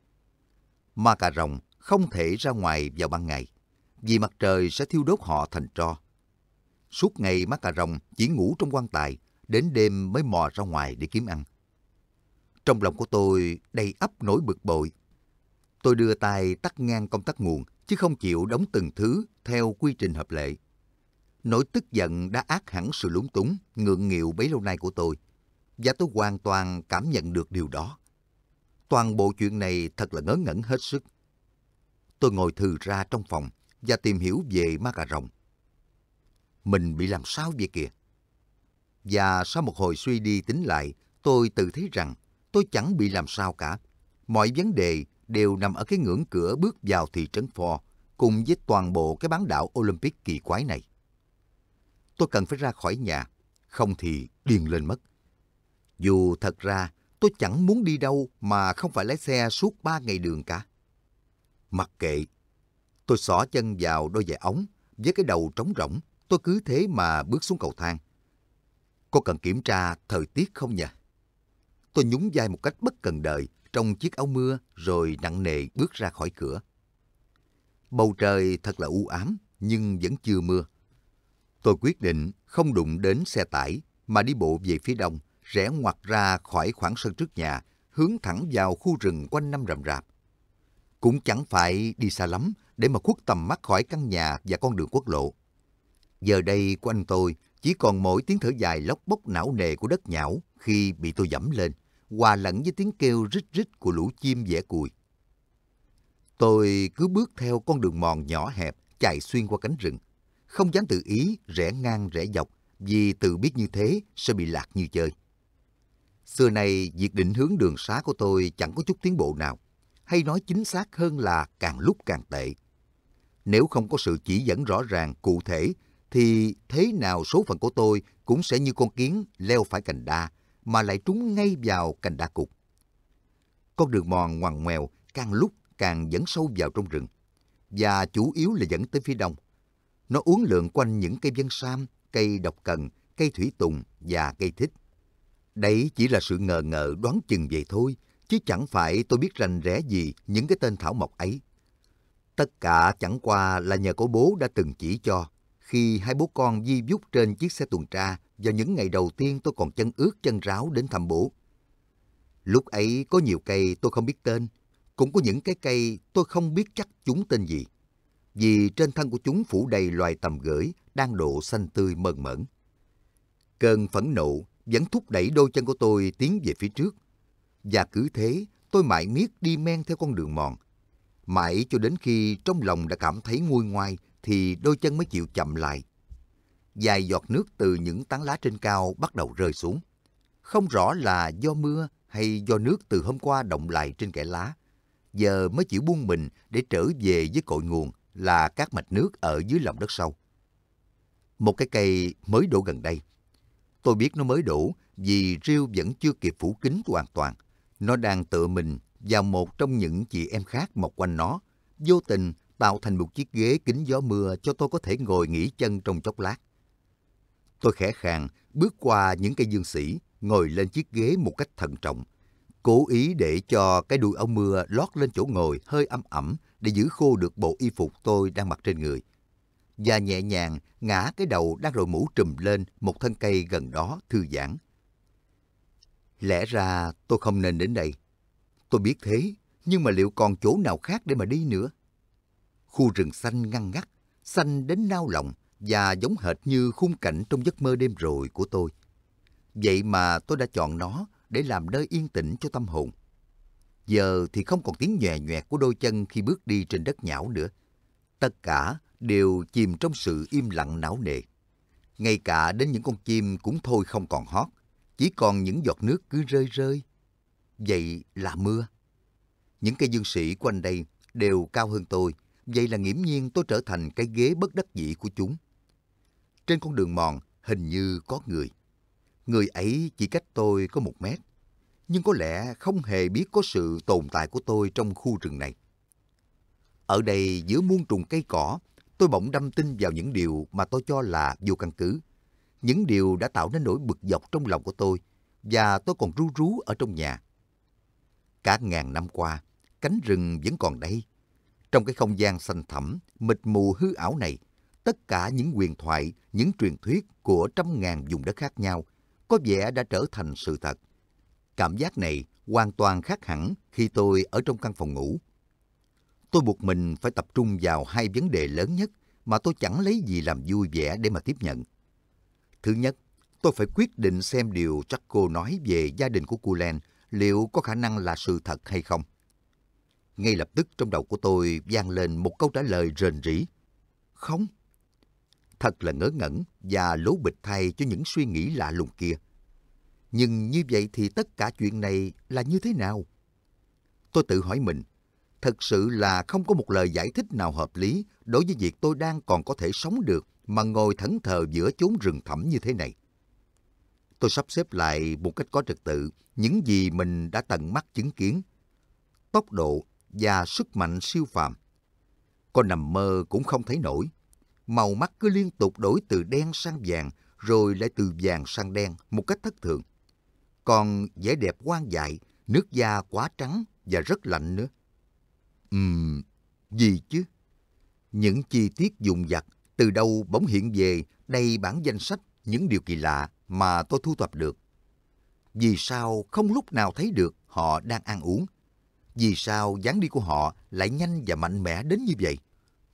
Ma cà rồng không thể ra ngoài vào ban ngày vì mặt trời sẽ thiêu đốt họ thành tro. Suốt ngày ma cà rồng chỉ ngủ trong quan tài đến đêm mới mò ra ngoài để kiếm ăn. Trong lòng của tôi đầy ấp nỗi bực bội. Tôi đưa tay tắt ngang công tắc nguồn chứ không chịu đóng từng thứ theo quy trình hợp lệ. Nỗi tức giận đã ác hẳn sự lúng túng, ngượng nghịu bấy lâu nay của tôi. Và tôi hoàn toàn cảm nhận được điều đó. Toàn bộ chuyện này thật là ngớ ngẩn hết sức. Tôi ngồi thừ ra trong phòng và tìm hiểu về ma cà rồng. Mình bị làm sao vậy kìa? Và sau một hồi suy đi tính lại, tôi tự thấy rằng tôi chẳng bị làm sao cả. Mọi vấn đề đều nằm ở cái ngưỡng cửa bước vào thị trấn Phò, cùng với toàn bộ cái bán đảo Olympic kỳ quái này. Tôi cần phải ra khỏi nhà, không thì điên lên mất. Dù thật ra tôi chẳng muốn đi đâu mà không phải lái xe suốt ba ngày đường cả. Mặc kệ, tôi xỏ chân vào đôi giày ống, với cái đầu trống rỗng, tôi cứ thế mà bước xuống cầu thang. Cô cần kiểm tra thời tiết không nhỉ? Tôi nhún vai một cách bất cần đời trong chiếc áo mưa rồi nặng nề bước ra khỏi cửa. Bầu trời thật là u ám nhưng vẫn chưa mưa. Tôi quyết định không đụng đến xe tải mà đi bộ về phía đông, rẽ ngoặt ra khỏi khoảng sân trước nhà, hướng thẳng vào khu rừng quanh năm rậm rạp. Cũng chẳng phải đi xa lắm để mà khuất tầm mắt khỏi căn nhà và con đường quốc lộ. Giờ đây của anh tôi chỉ còn mỗi tiếng thở dài lóc bốc não nề của đất nhão khi bị tôi dẫm lên hòa lẫn với tiếng kêu rít rít của lũ chim vẽ cùi. Tôi cứ bước theo con đường mòn nhỏ hẹp chạy xuyên qua cánh rừng, không dám tự ý rẽ ngang rẽ dọc vì tự biết như thế sẽ bị lạc như chơi. Xưa này việc định hướng đường xá của tôi chẳng có chút tiến bộ nào, hay nói chính xác hơn là càng lúc càng tệ. Nếu không có sự chỉ dẫn rõ ràng, cụ thể, thì thế nào số phận của tôi cũng sẽ như con kiến leo phải cành đa, mà lại trúng ngay vào cành đa cục. Con đường mòn ngoằn ngoèo càng lúc càng dẫn sâu vào trong rừng và chủ yếu là dẫn tới phía đông. Nó uốn lượn quanh những cây dân sam, cây độc cần, cây thủy tùng và cây thích. Đấy chỉ là sự ngờ ngợ đoán chừng vậy thôi, chứ chẳng phải tôi biết rành rẽ gì những cái tên thảo mộc ấy. Tất cả chẳng qua là nhờ cô bố đã từng chỉ cho khi hai bố con di dút trên chiếc xe tuần tra vào những ngày đầu tiên tôi còn chân ướt chân ráo đến thăm bố. Lúc ấy có nhiều cây tôi không biết tên, cũng có những cái cây tôi không biết chắc chúng tên gì. Vì trên thân của chúng phủ đầy loài tầm gửi đang độ xanh tươi mơn mởn. Cơn phẫn nộ vẫn thúc đẩy đôi chân của tôi tiến về phía trước. Và cứ thế, tôi mãi miết đi men theo con đường mòn. Mãi cho đến khi trong lòng đã cảm thấy nguôi ngoai thì đôi chân mới chịu chậm lại Dài giọt nước từ những tán lá trên cao bắt đầu rơi xuống. Không rõ là do mưa hay do nước từ hôm qua động lại trên kẽ lá. Giờ mới chịu buông mình để trở về với cội nguồn là các mạch nước ở dưới lòng đất sâu. Một cái cây mới đổ gần đây. Tôi biết nó mới đổ vì rêu vẫn chưa kịp phủ kín hoàn toàn. Nó đang tựa mình vào một trong những chị em khác mọc quanh nó, vô tình tạo thành một chiếc ghế kính gió mưa cho tôi có thể ngồi nghỉ chân trong chốc lát. Tôi khẽ khàng bước qua những cây dương sĩ, ngồi lên chiếc ghế một cách thận trọng. Cố ý để cho cái đuôi áo mưa lót lên chỗ ngồi hơi ấm ẩm để giữ khô được bộ y phục tôi đang mặc trên người. Và nhẹ nhàng ngã cái đầu đang đội mũ trùm lên một thân cây gần đó thư giãn. Lẽ ra tôi không nên đến đây. Tôi biết thế, nhưng mà liệu còn chỗ nào khác để mà đi nữa? Khu rừng xanh ngăn ngắt, xanh đến nao lòng, và giống hệt như khung cảnh trong giấc mơ đêm rồi của tôi. Vậy mà tôi đã chọn nó để làm nơi yên tĩnh cho tâm hồn. Giờ thì không còn tiếng nhòe nhòe của đôi chân khi bước đi trên đất nhão nữa. Tất cả đều chìm trong sự im lặng não nề. Ngay cả đến những con chim cũng thôi không còn hót, chỉ còn những giọt nước cứ rơi rơi. Vậy là mưa. Những cây dương sĩ quanh đây đều cao hơn tôi, vậy là nghiễm nhiên tôi trở thành cái ghế bất đắc dĩ của chúng. Trên con đường mòn hình như có người. Người ấy chỉ cách tôi có một mét, nhưng có lẽ không hề biết có sự tồn tại của tôi trong khu rừng này. Ở đây giữa muôn trùng cây cỏ, tôi bỗng đâm tin vào những điều mà tôi cho là vô căn cứ. Những điều đã tạo nên nỗi bực dọc trong lòng của tôi, và tôi còn rú rú ở trong nhà. Cả ngàn năm qua, cánh rừng vẫn còn đây. Trong cái không gian xanh thẳm, mịt mù hư ảo này, tất cả những quyền thoại, những truyền thuyết của trăm ngàn vùng đất khác nhau có vẻ đã trở thành sự thật. Cảm giác này hoàn toàn khác hẳn khi tôi ở trong căn phòng ngủ. Tôi buộc mình phải tập trung vào hai vấn đề lớn nhất mà tôi chẳng lấy gì làm vui vẻ để mà tiếp nhận. Thứ nhất, tôi phải quyết định xem điều cô nói về gia đình của Cullen liệu có khả năng là sự thật hay không. Ngay lập tức trong đầu của tôi vang lên một câu trả lời rền rĩ. Không, thật là ngớ ngẩn và lố bịch thay cho những suy nghĩ lạ lùng kia. Nhưng như vậy thì tất cả chuyện này là như thế nào? Tôi tự hỏi mình, thật sự là không có một lời giải thích nào hợp lý đối với việc tôi đang còn có thể sống được mà ngồi thẫn thờ giữa chốn rừng thẳm như thế này. Tôi sắp xếp lại một cách có trật tự những gì mình đã tận mắt chứng kiến. Tốc độ và sức mạnh siêu phàm. Con nằm mơ cũng không thấy nổi màu mắt cứ liên tục đổi từ đen sang vàng, rồi lại từ vàng sang đen một cách thất thường. Còn vẻ đẹp quan dại, nước da quá trắng và rất lạnh nữa. Ừm, gì chứ? Những chi tiết dùng vặt từ đâu bỗng hiện về đầy bản danh sách những điều kỳ lạ mà tôi thu thập được. Vì sao không lúc nào thấy được họ đang ăn uống? Vì sao dáng đi của họ lại nhanh và mạnh mẽ đến như vậy?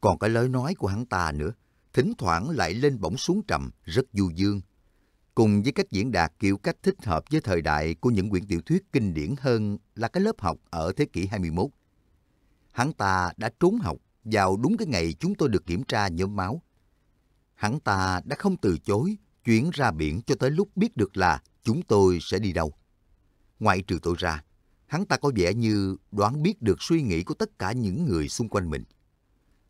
Còn cái lời nói của hắn ta nữa thỉnh thoảng lại lên bổng xuống trầm rất du dương. Cùng với cách diễn đạt kiểu cách thích hợp với thời đại của những quyển tiểu thuyết kinh điển hơn là cái lớp học ở thế kỷ 21. Hắn ta đã trốn học vào đúng cái ngày chúng tôi được kiểm tra nhóm máu. Hắn ta đã không từ chối chuyển ra biển cho tới lúc biết được là chúng tôi sẽ đi đâu. Ngoại trừ tôi ra, hắn ta có vẻ như đoán biết được suy nghĩ của tất cả những người xung quanh mình.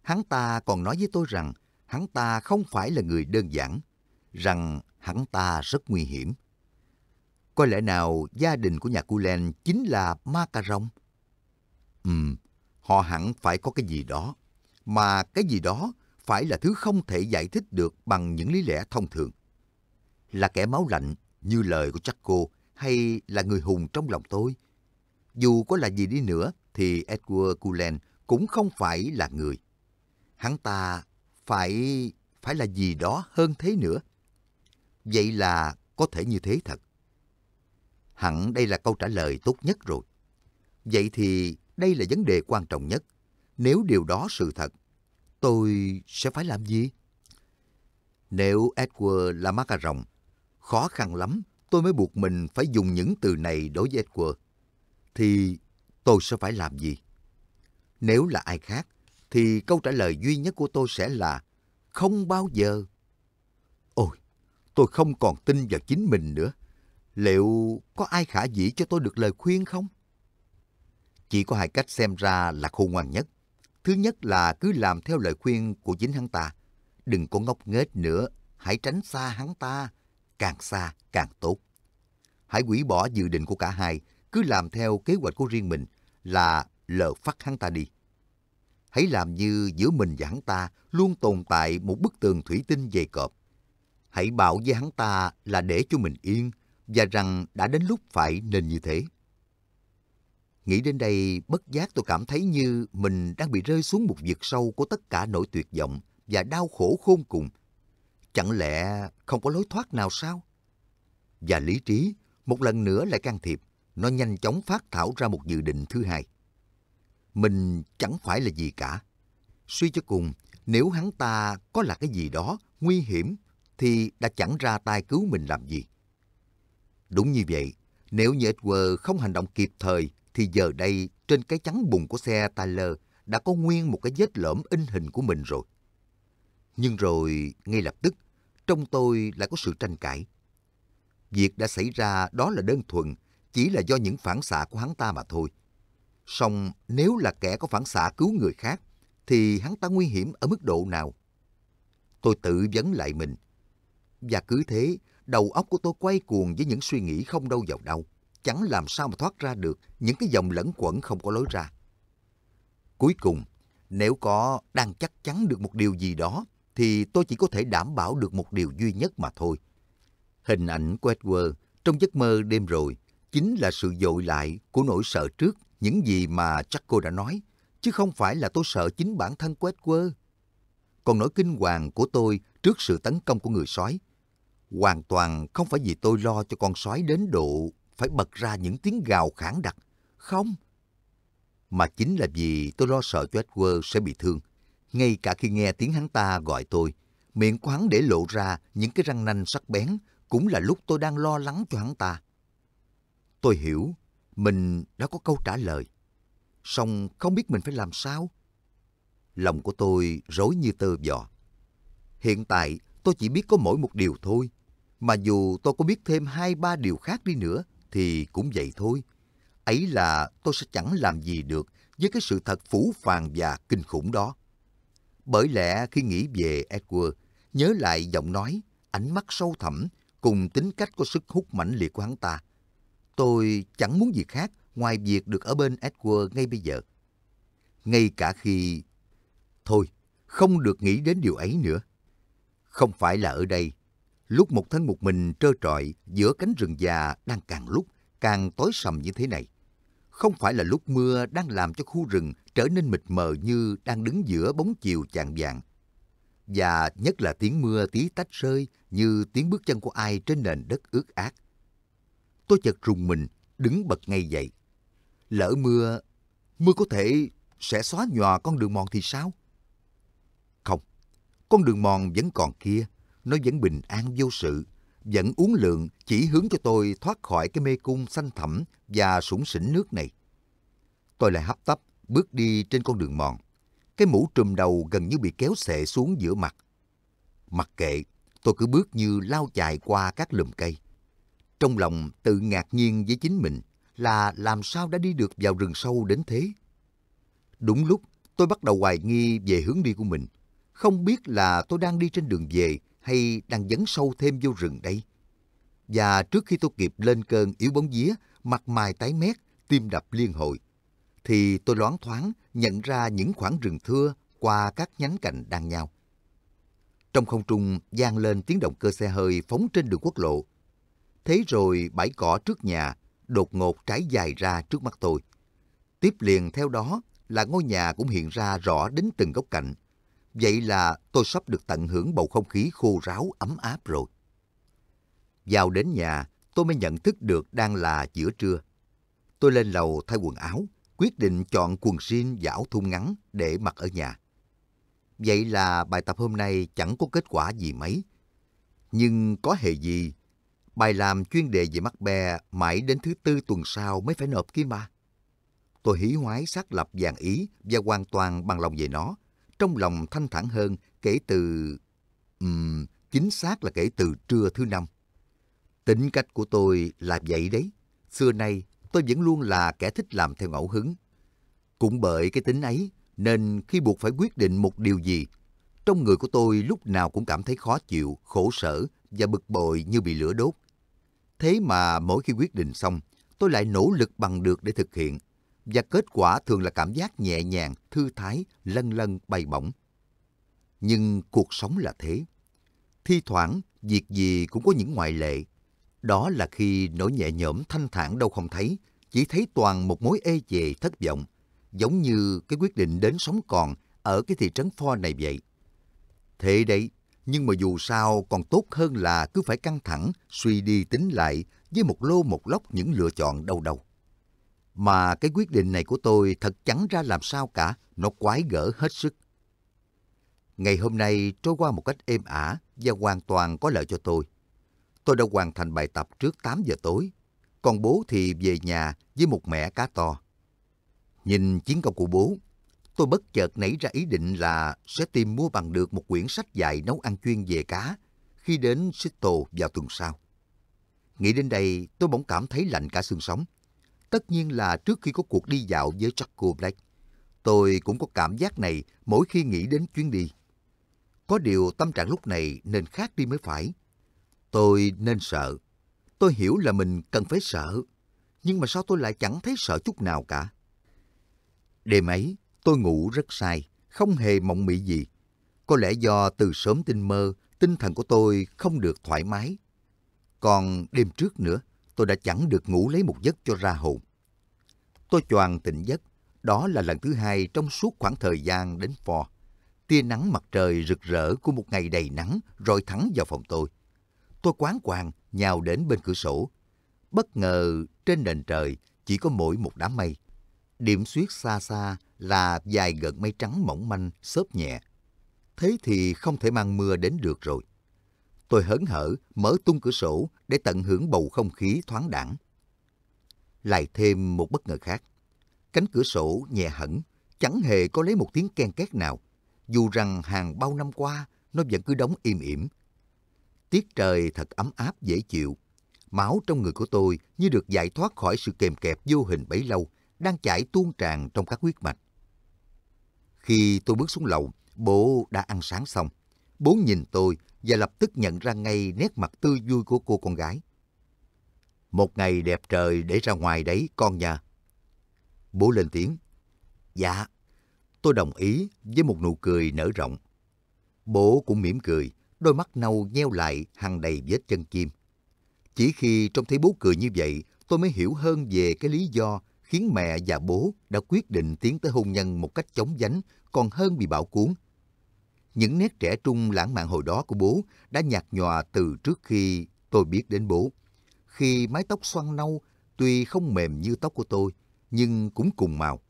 Hắn ta còn nói với tôi rằng hắn ta không phải là người đơn giản, rằng hắn ta rất nguy hiểm. Có lẽ nào gia đình của nhà Kulen chính là ma cà rồng? Ừm, họ hẳn phải có cái gì đó, mà cái gì đó phải là thứ không thể giải thích được bằng những lý lẽ thông thường. Là kẻ máu lạnh như lời của Jaco hay là người hùng trong lòng tôi? Dù có là gì đi nữa thì Edward Cullen cũng không phải là người. Hắn ta phải... phải là gì đó hơn thế nữa. Vậy là có thể như thế thật. Hẳn đây là câu trả lời tốt nhất rồi. Vậy thì đây là vấn đề quan trọng nhất. Nếu điều đó sự thật, tôi sẽ phải làm gì? Nếu Edward là má cà rồng, khó khăn lắm tôi mới buộc mình phải dùng những từ này đối với Edward. Thì tôi sẽ phải làm gì? Nếu là ai khác, thì câu trả lời duy nhất của tôi sẽ là không bao giờ. Ôi, tôi không còn tin vào chính mình nữa. Liệu có ai khả dĩ cho tôi được lời khuyên không? Chỉ có hai cách xem ra là khôn ngoan nhất. Thứ nhất là cứ làm theo lời khuyên của chính hắn ta. Đừng có ngốc nghếch nữa, hãy tránh xa hắn ta. Càng xa càng tốt. Hãy quỷ bỏ dự định của cả hai, cứ làm theo kế hoạch của riêng mình là lờ phát hắn ta đi hãy làm như giữa mình và hắn ta luôn tồn tại một bức tường thủy tinh dày cộp. Hãy bảo với hắn ta là để cho mình yên và rằng đã đến lúc phải nên như thế. Nghĩ đến đây, bất giác tôi cảm thấy như mình đang bị rơi xuống một vực sâu của tất cả nỗi tuyệt vọng và đau khổ khôn cùng. Chẳng lẽ không có lối thoát nào sao? Và lý trí, một lần nữa lại can thiệp, nó nhanh chóng phát thảo ra một dự định thứ hai mình chẳng phải là gì cả. Suy cho cùng, nếu hắn ta có là cái gì đó nguy hiểm thì đã chẳng ra tay cứu mình làm gì. Đúng như vậy, nếu như Edward không hành động kịp thời thì giờ đây trên cái chắn bùn của xe Tyler đã có nguyên một cái vết lõm in hình của mình rồi. Nhưng rồi, ngay lập tức, trong tôi lại có sự tranh cãi. Việc đã xảy ra đó là đơn thuần, chỉ là do những phản xạ của hắn ta mà thôi. Song nếu là kẻ có phản xạ cứu người khác, thì hắn ta nguy hiểm ở mức độ nào? Tôi tự vấn lại mình. Và cứ thế, đầu óc của tôi quay cuồng với những suy nghĩ không đâu vào đâu. Chẳng làm sao mà thoát ra được những cái dòng lẫn quẩn không có lối ra. Cuối cùng, nếu có đang chắc chắn được một điều gì đó, thì tôi chỉ có thể đảm bảo được một điều duy nhất mà thôi. Hình ảnh của Edward trong giấc mơ đêm rồi chính là sự dội lại của nỗi sợ trước những gì mà chắc cô đã nói, chứ không phải là tôi sợ chính bản thân Quét Quơ. Còn nỗi kinh hoàng của tôi trước sự tấn công của người sói, hoàn toàn không phải vì tôi lo cho con sói đến độ phải bật ra những tiếng gào khản đặc. Không. Mà chính là vì tôi lo sợ Quét Quơ sẽ bị thương. Ngay cả khi nghe tiếng hắn ta gọi tôi, miệng của hắn để lộ ra những cái răng nanh sắc bén cũng là lúc tôi đang lo lắng cho hắn ta. Tôi hiểu mình đã có câu trả lời. song không biết mình phải làm sao. Lòng của tôi rối như tơ vò. Hiện tại tôi chỉ biết có mỗi một điều thôi. Mà dù tôi có biết thêm hai ba điều khác đi nữa thì cũng vậy thôi. Ấy là tôi sẽ chẳng làm gì được với cái sự thật phủ phàng và kinh khủng đó. Bởi lẽ khi nghĩ về Edward, nhớ lại giọng nói, ánh mắt sâu thẳm cùng tính cách có sức hút mãnh liệt của hắn ta, Tôi chẳng muốn gì khác ngoài việc được ở bên Edward ngay bây giờ. Ngay cả khi... Thôi, không được nghĩ đến điều ấy nữa. Không phải là ở đây. Lúc một thân một mình trơ trọi giữa cánh rừng già đang càng lúc, càng tối sầm như thế này. Không phải là lúc mưa đang làm cho khu rừng trở nên mịt mờ như đang đứng giữa bóng chiều chạng vàng. Và nhất là tiếng mưa tí tách rơi như tiếng bước chân của ai trên nền đất ướt át tôi chợt rùng mình, đứng bật ngay dậy. Lỡ mưa, mưa có thể sẽ xóa nhòa con đường mòn thì sao? Không, con đường mòn vẫn còn kia, nó vẫn bình an vô sự, vẫn uống lượng chỉ hướng cho tôi thoát khỏi cái mê cung xanh thẳm và sủng sỉnh nước này. Tôi lại hấp tấp bước đi trên con đường mòn. Cái mũ trùm đầu gần như bị kéo xệ xuống giữa mặt. Mặc kệ, tôi cứ bước như lao chài qua các lùm cây. Trong lòng tự ngạc nhiên với chính mình là làm sao đã đi được vào rừng sâu đến thế. Đúng lúc tôi bắt đầu hoài nghi về hướng đi của mình. Không biết là tôi đang đi trên đường về hay đang dấn sâu thêm vô rừng đây. Và trước khi tôi kịp lên cơn yếu bóng vía, mặt mày tái mét, tim đập liên hồi, thì tôi loáng thoáng nhận ra những khoảng rừng thưa qua các nhánh cành đang nhau. Trong không trung vang lên tiếng động cơ xe hơi phóng trên đường quốc lộ, Thế rồi bãi cỏ trước nhà đột ngột trái dài ra trước mắt tôi. Tiếp liền theo đó là ngôi nhà cũng hiện ra rõ đến từng góc cạnh. Vậy là tôi sắp được tận hưởng bầu không khí khô ráo ấm áp rồi. Vào đến nhà, tôi mới nhận thức được đang là giữa trưa. Tôi lên lầu thay quần áo, quyết định chọn quần jean và áo thun ngắn để mặc ở nhà. Vậy là bài tập hôm nay chẳng có kết quả gì mấy. Nhưng có hề gì Bài làm chuyên đề về mắt bè mãi đến thứ tư tuần sau mới phải nộp kia mà. Tôi hí hoái xác lập dàn ý và hoàn toàn bằng lòng về nó. Trong lòng thanh thản hơn kể từ... Uhm, chính xác là kể từ trưa thứ năm. Tính cách của tôi là vậy đấy. Xưa nay tôi vẫn luôn là kẻ thích làm theo ngẫu hứng. Cũng bởi cái tính ấy nên khi buộc phải quyết định một điều gì, trong người của tôi lúc nào cũng cảm thấy khó chịu, khổ sở và bực bội như bị lửa đốt. Thế mà mỗi khi quyết định xong, tôi lại nỗ lực bằng được để thực hiện. Và kết quả thường là cảm giác nhẹ nhàng, thư thái, lân lân bay bổng. Nhưng cuộc sống là thế. Thi thoảng, việc gì cũng có những ngoại lệ. Đó là khi nỗi nhẹ nhõm thanh thản đâu không thấy, chỉ thấy toàn một mối ê chề thất vọng, giống như cái quyết định đến sống còn ở cái thị trấn Pho này vậy. Thế đấy, nhưng mà dù sao còn tốt hơn là cứ phải căng thẳng, suy đi tính lại với một lô một lóc những lựa chọn đâu đầu Mà cái quyết định này của tôi thật chẳng ra làm sao cả, nó quái gở hết sức. Ngày hôm nay trôi qua một cách êm ả và hoàn toàn có lợi cho tôi. Tôi đã hoàn thành bài tập trước 8 giờ tối, còn bố thì về nhà với một mẻ cá to. Nhìn chiến công của bố, tôi bất chợt nảy ra ý định là sẽ tìm mua bằng được một quyển sách dạy nấu ăn chuyên về cá khi đến Sito vào tuần sau. Nghĩ đến đây, tôi bỗng cảm thấy lạnh cả xương sống. Tất nhiên là trước khi có cuộc đi dạo với Jacko Black, tôi cũng có cảm giác này mỗi khi nghĩ đến chuyến đi. Có điều tâm trạng lúc này nên khác đi mới phải. Tôi nên sợ. Tôi hiểu là mình cần phải sợ. Nhưng mà sao tôi lại chẳng thấy sợ chút nào cả. Đêm ấy, Tôi ngủ rất sai không hề mộng mị gì. Có lẽ do từ sớm tinh mơ, tinh thần của tôi không được thoải mái. Còn đêm trước nữa, tôi đã chẳng được ngủ lấy một giấc cho ra hồn. Tôi choàng tỉnh giấc, đó là lần thứ hai trong suốt khoảng thời gian đến phò. Tia nắng mặt trời rực rỡ của một ngày đầy nắng rồi thẳng vào phòng tôi. Tôi quán quàng nhào đến bên cửa sổ. Bất ngờ trên nền trời chỉ có mỗi một đám mây. Điểm xuyết xa xa là dài gần mây trắng mỏng manh, xốp nhẹ. Thế thì không thể mang mưa đến được rồi. Tôi hớn hở mở tung cửa sổ để tận hưởng bầu không khí thoáng đẳng. Lại thêm một bất ngờ khác. Cánh cửa sổ nhẹ hẳn, chẳng hề có lấy một tiếng ken két nào, dù rằng hàng bao năm qua nó vẫn cứ đóng im ỉm. Tiết trời thật ấm áp dễ chịu. Máu trong người của tôi như được giải thoát khỏi sự kềm kẹp vô hình bấy lâu, đang chảy tuôn tràn trong các huyết mạch. Khi tôi bước xuống lầu, bố đã ăn sáng xong. Bố nhìn tôi và lập tức nhận ra ngay nét mặt tươi vui của cô con gái. Một ngày đẹp trời để ra ngoài đấy con nhà. Bố lên tiếng. Dạ. Tôi đồng ý với một nụ cười nở rộng. Bố cũng mỉm cười, đôi mắt nâu nheo lại hằng đầy vết chân chim. Chỉ khi trông thấy bố cười như vậy, tôi mới hiểu hơn về cái lý do khiến mẹ và bố đã quyết định tiến tới hôn nhân một cách chống vánh còn hơn bị bão cuốn. Những nét trẻ trung lãng mạn hồi đó của bố đã nhạt nhòa từ trước khi tôi biết đến bố. Khi mái tóc xoăn nâu, tuy không mềm như tóc của tôi, nhưng cũng cùng màu,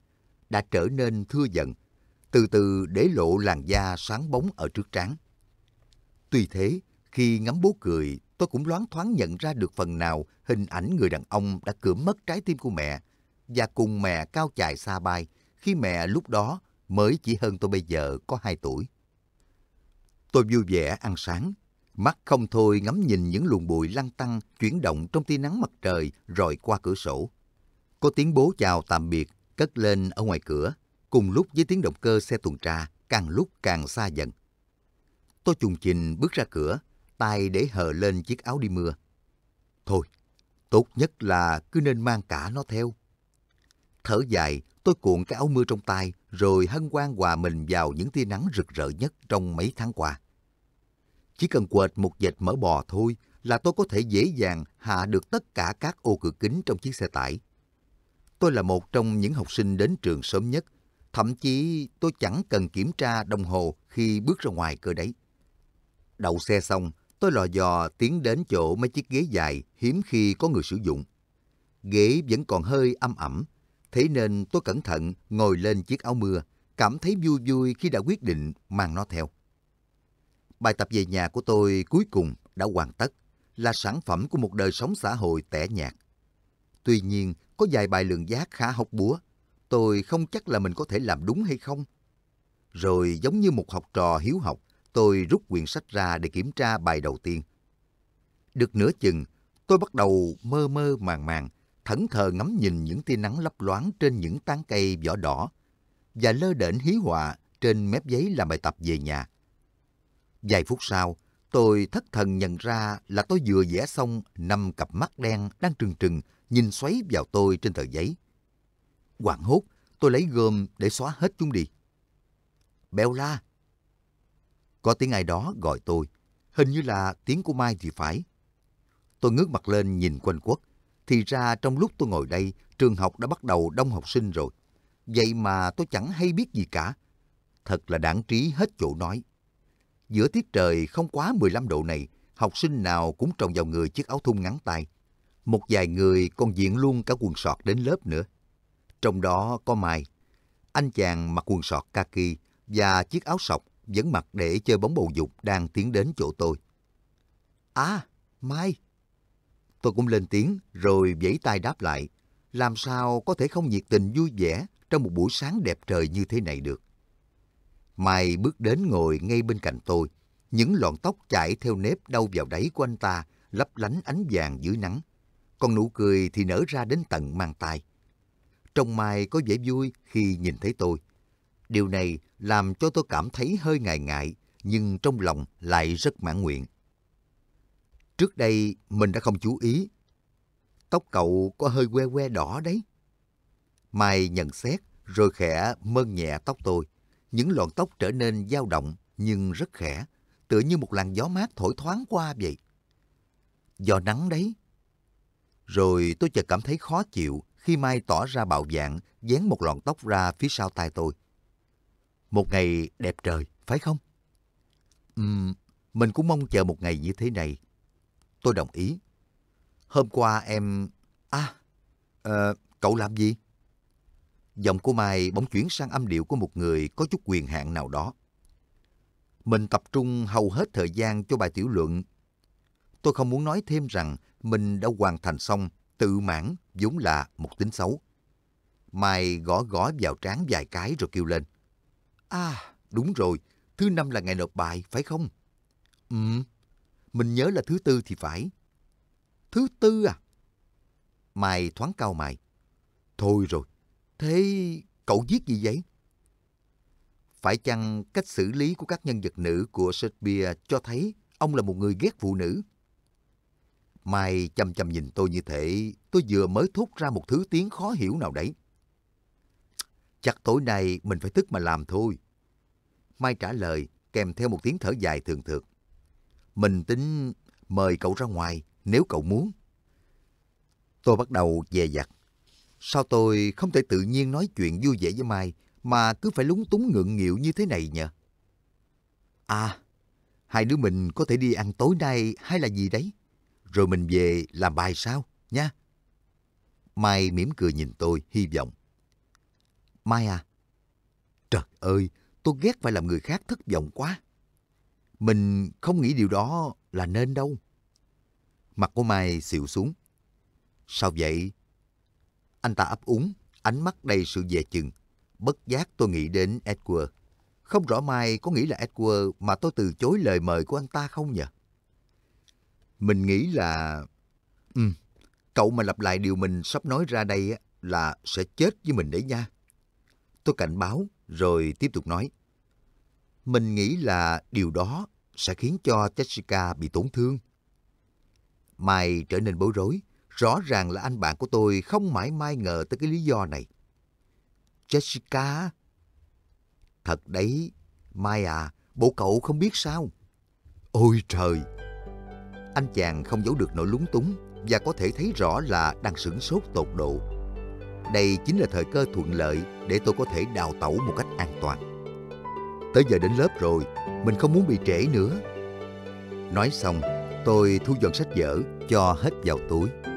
đã trở nên thưa dần, từ từ để lộ làn da sáng bóng ở trước trán. Tuy thế, khi ngắm bố cười, tôi cũng loáng thoáng nhận ra được phần nào hình ảnh người đàn ông đã cưỡng mất trái tim của mẹ và cùng mẹ cao chạy xa bay khi mẹ lúc đó mới chỉ hơn tôi bây giờ có 2 tuổi. Tôi vui vẻ ăn sáng, mắt không thôi ngắm nhìn những luồng bụi lăn tăng chuyển động trong tia nắng mặt trời rồi qua cửa sổ. Có tiếng bố chào tạm biệt cất lên ở ngoài cửa, cùng lúc với tiếng động cơ xe tuần tra càng lúc càng xa dần. Tôi trùng trình bước ra cửa, tay để hờ lên chiếc áo đi mưa. Thôi, tốt nhất là cứ nên mang cả nó theo. Thở dài, tôi cuộn cái áo mưa trong tay, rồi hân hoan hòa mình vào những tia nắng rực rỡ nhất trong mấy tháng qua. Chỉ cần quệt một dệt mỡ bò thôi là tôi có thể dễ dàng hạ được tất cả các ô cửa kính trong chiếc xe tải. Tôi là một trong những học sinh đến trường sớm nhất, thậm chí tôi chẳng cần kiểm tra đồng hồ khi bước ra ngoài cơ đấy. Đậu xe xong, tôi lò dò tiến đến chỗ mấy chiếc ghế dài hiếm khi có người sử dụng. Ghế vẫn còn hơi âm ẩm, Thế nên tôi cẩn thận ngồi lên chiếc áo mưa, cảm thấy vui vui khi đã quyết định mang nó theo. Bài tập về nhà của tôi cuối cùng đã hoàn tất, là sản phẩm của một đời sống xã hội tẻ nhạt. Tuy nhiên, có vài bài lượng giác khá hóc búa, tôi không chắc là mình có thể làm đúng hay không. Rồi giống như một học trò hiếu học, tôi rút quyển sách ra để kiểm tra bài đầu tiên. Được nửa chừng, tôi bắt đầu mơ mơ màng màng, thẫn thờ ngắm nhìn những tia nắng lấp loáng trên những tán cây vỏ đỏ và lơ đễnh hí họa trên mép giấy làm bài tập về nhà. Vài phút sau, tôi thất thần nhận ra là tôi vừa vẽ xong năm cặp mắt đen đang trừng trừng nhìn xoáy vào tôi trên tờ giấy. Hoảng hốt, tôi lấy gom để xóa hết chúng đi. Bèo la! Có tiếng ai đó gọi tôi, hình như là tiếng của Mai thì phải. Tôi ngước mặt lên nhìn quanh quất, thì ra trong lúc tôi ngồi đây, trường học đã bắt đầu đông học sinh rồi. Vậy mà tôi chẳng hay biết gì cả. Thật là đảng trí hết chỗ nói. Giữa tiết trời không quá 15 độ này, học sinh nào cũng trồng vào người chiếc áo thun ngắn tay. Một vài người còn diện luôn cả quần sọt đến lớp nữa. Trong đó có Mai. Anh chàng mặc quần sọt kaki và chiếc áo sọc vẫn mặc để chơi bóng bầu dục đang tiến đến chỗ tôi. À, Mai! Tôi cũng lên tiếng rồi vẫy tay đáp lại. Làm sao có thể không nhiệt tình vui vẻ trong một buổi sáng đẹp trời như thế này được. Mai bước đến ngồi ngay bên cạnh tôi. Những lọn tóc chảy theo nếp đâu vào đáy của anh ta lấp lánh ánh vàng dưới nắng. Còn nụ cười thì nở ra đến tận mang tai. Trong Mai có vẻ vui khi nhìn thấy tôi. Điều này làm cho tôi cảm thấy hơi ngại ngại nhưng trong lòng lại rất mãn nguyện. Trước đây mình đã không chú ý. Tóc cậu có hơi que que đỏ đấy. Mai nhận xét rồi khẽ mơn nhẹ tóc tôi. Những lọn tóc trở nên dao động nhưng rất khẽ, tựa như một làn gió mát thổi thoáng qua vậy. Do nắng đấy. Rồi tôi chợt cảm thấy khó chịu khi Mai tỏ ra bạo dạng, dán một lọn tóc ra phía sau tai tôi. Một ngày đẹp trời, phải không? Ừm, mình cũng mong chờ một ngày như thế này Tôi đồng ý. Hôm qua em... À, à, cậu làm gì? Giọng của Mai bỗng chuyển sang âm điệu của một người có chút quyền hạn nào đó. Mình tập trung hầu hết thời gian cho bài tiểu luận. Tôi không muốn nói thêm rằng mình đã hoàn thành xong, tự mãn vốn là một tính xấu. Mai gõ gõ vào trán vài cái rồi kêu lên. À, đúng rồi, thứ năm là ngày nộp bài, phải không? um mình nhớ là thứ tư thì phải. Thứ tư à? Mày thoáng cao mày. Thôi rồi, thế cậu viết gì vậy? Phải chăng cách xử lý của các nhân vật nữ của Shakespeare cho thấy ông là một người ghét phụ nữ? mày chăm chăm nhìn tôi như thế, tôi vừa mới thốt ra một thứ tiếng khó hiểu nào đấy. Chắc tối nay mình phải thức mà làm thôi. Mai trả lời, kèm theo một tiếng thở dài thường thường mình tính mời cậu ra ngoài nếu cậu muốn. Tôi bắt đầu dè dặt. Sao tôi không thể tự nhiên nói chuyện vui vẻ với Mai mà cứ phải lúng túng ngượng nghịu như thế này nhỉ? À, hai đứa mình có thể đi ăn tối nay hay là gì đấy? Rồi mình về làm bài sao, nha? Mai mỉm cười nhìn tôi, hy vọng. Mai à, trời ơi, tôi ghét phải làm người khác thất vọng quá. Mình không nghĩ điều đó là nên đâu. Mặt của Mai xịu xuống. Sao vậy? Anh ta ấp úng, ánh mắt đầy sự dè chừng. Bất giác tôi nghĩ đến Edward. Không rõ Mai có nghĩ là Edward mà tôi từ chối lời mời của anh ta không nhỉ? Mình nghĩ là... Ừ, cậu mà lặp lại điều mình sắp nói ra đây là sẽ chết với mình đấy nha. Tôi cảnh báo rồi tiếp tục nói. Mình nghĩ là điều đó sẽ khiến cho Jessica bị tổn thương. Mai trở nên bối rối, rõ ràng là anh bạn của tôi không mãi mai ngờ tới cái lý do này. Jessica? Thật đấy, Mai à, bộ cậu không biết sao? Ôi trời! Anh chàng không giấu được nỗi lúng túng và có thể thấy rõ là đang sửng sốt tột độ. Đây chính là thời cơ thuận lợi để tôi có thể đào tẩu một cách an toàn tới giờ đến lớp rồi, mình không muốn bị trễ nữa. Nói xong, tôi thu dọn sách vở cho hết vào túi.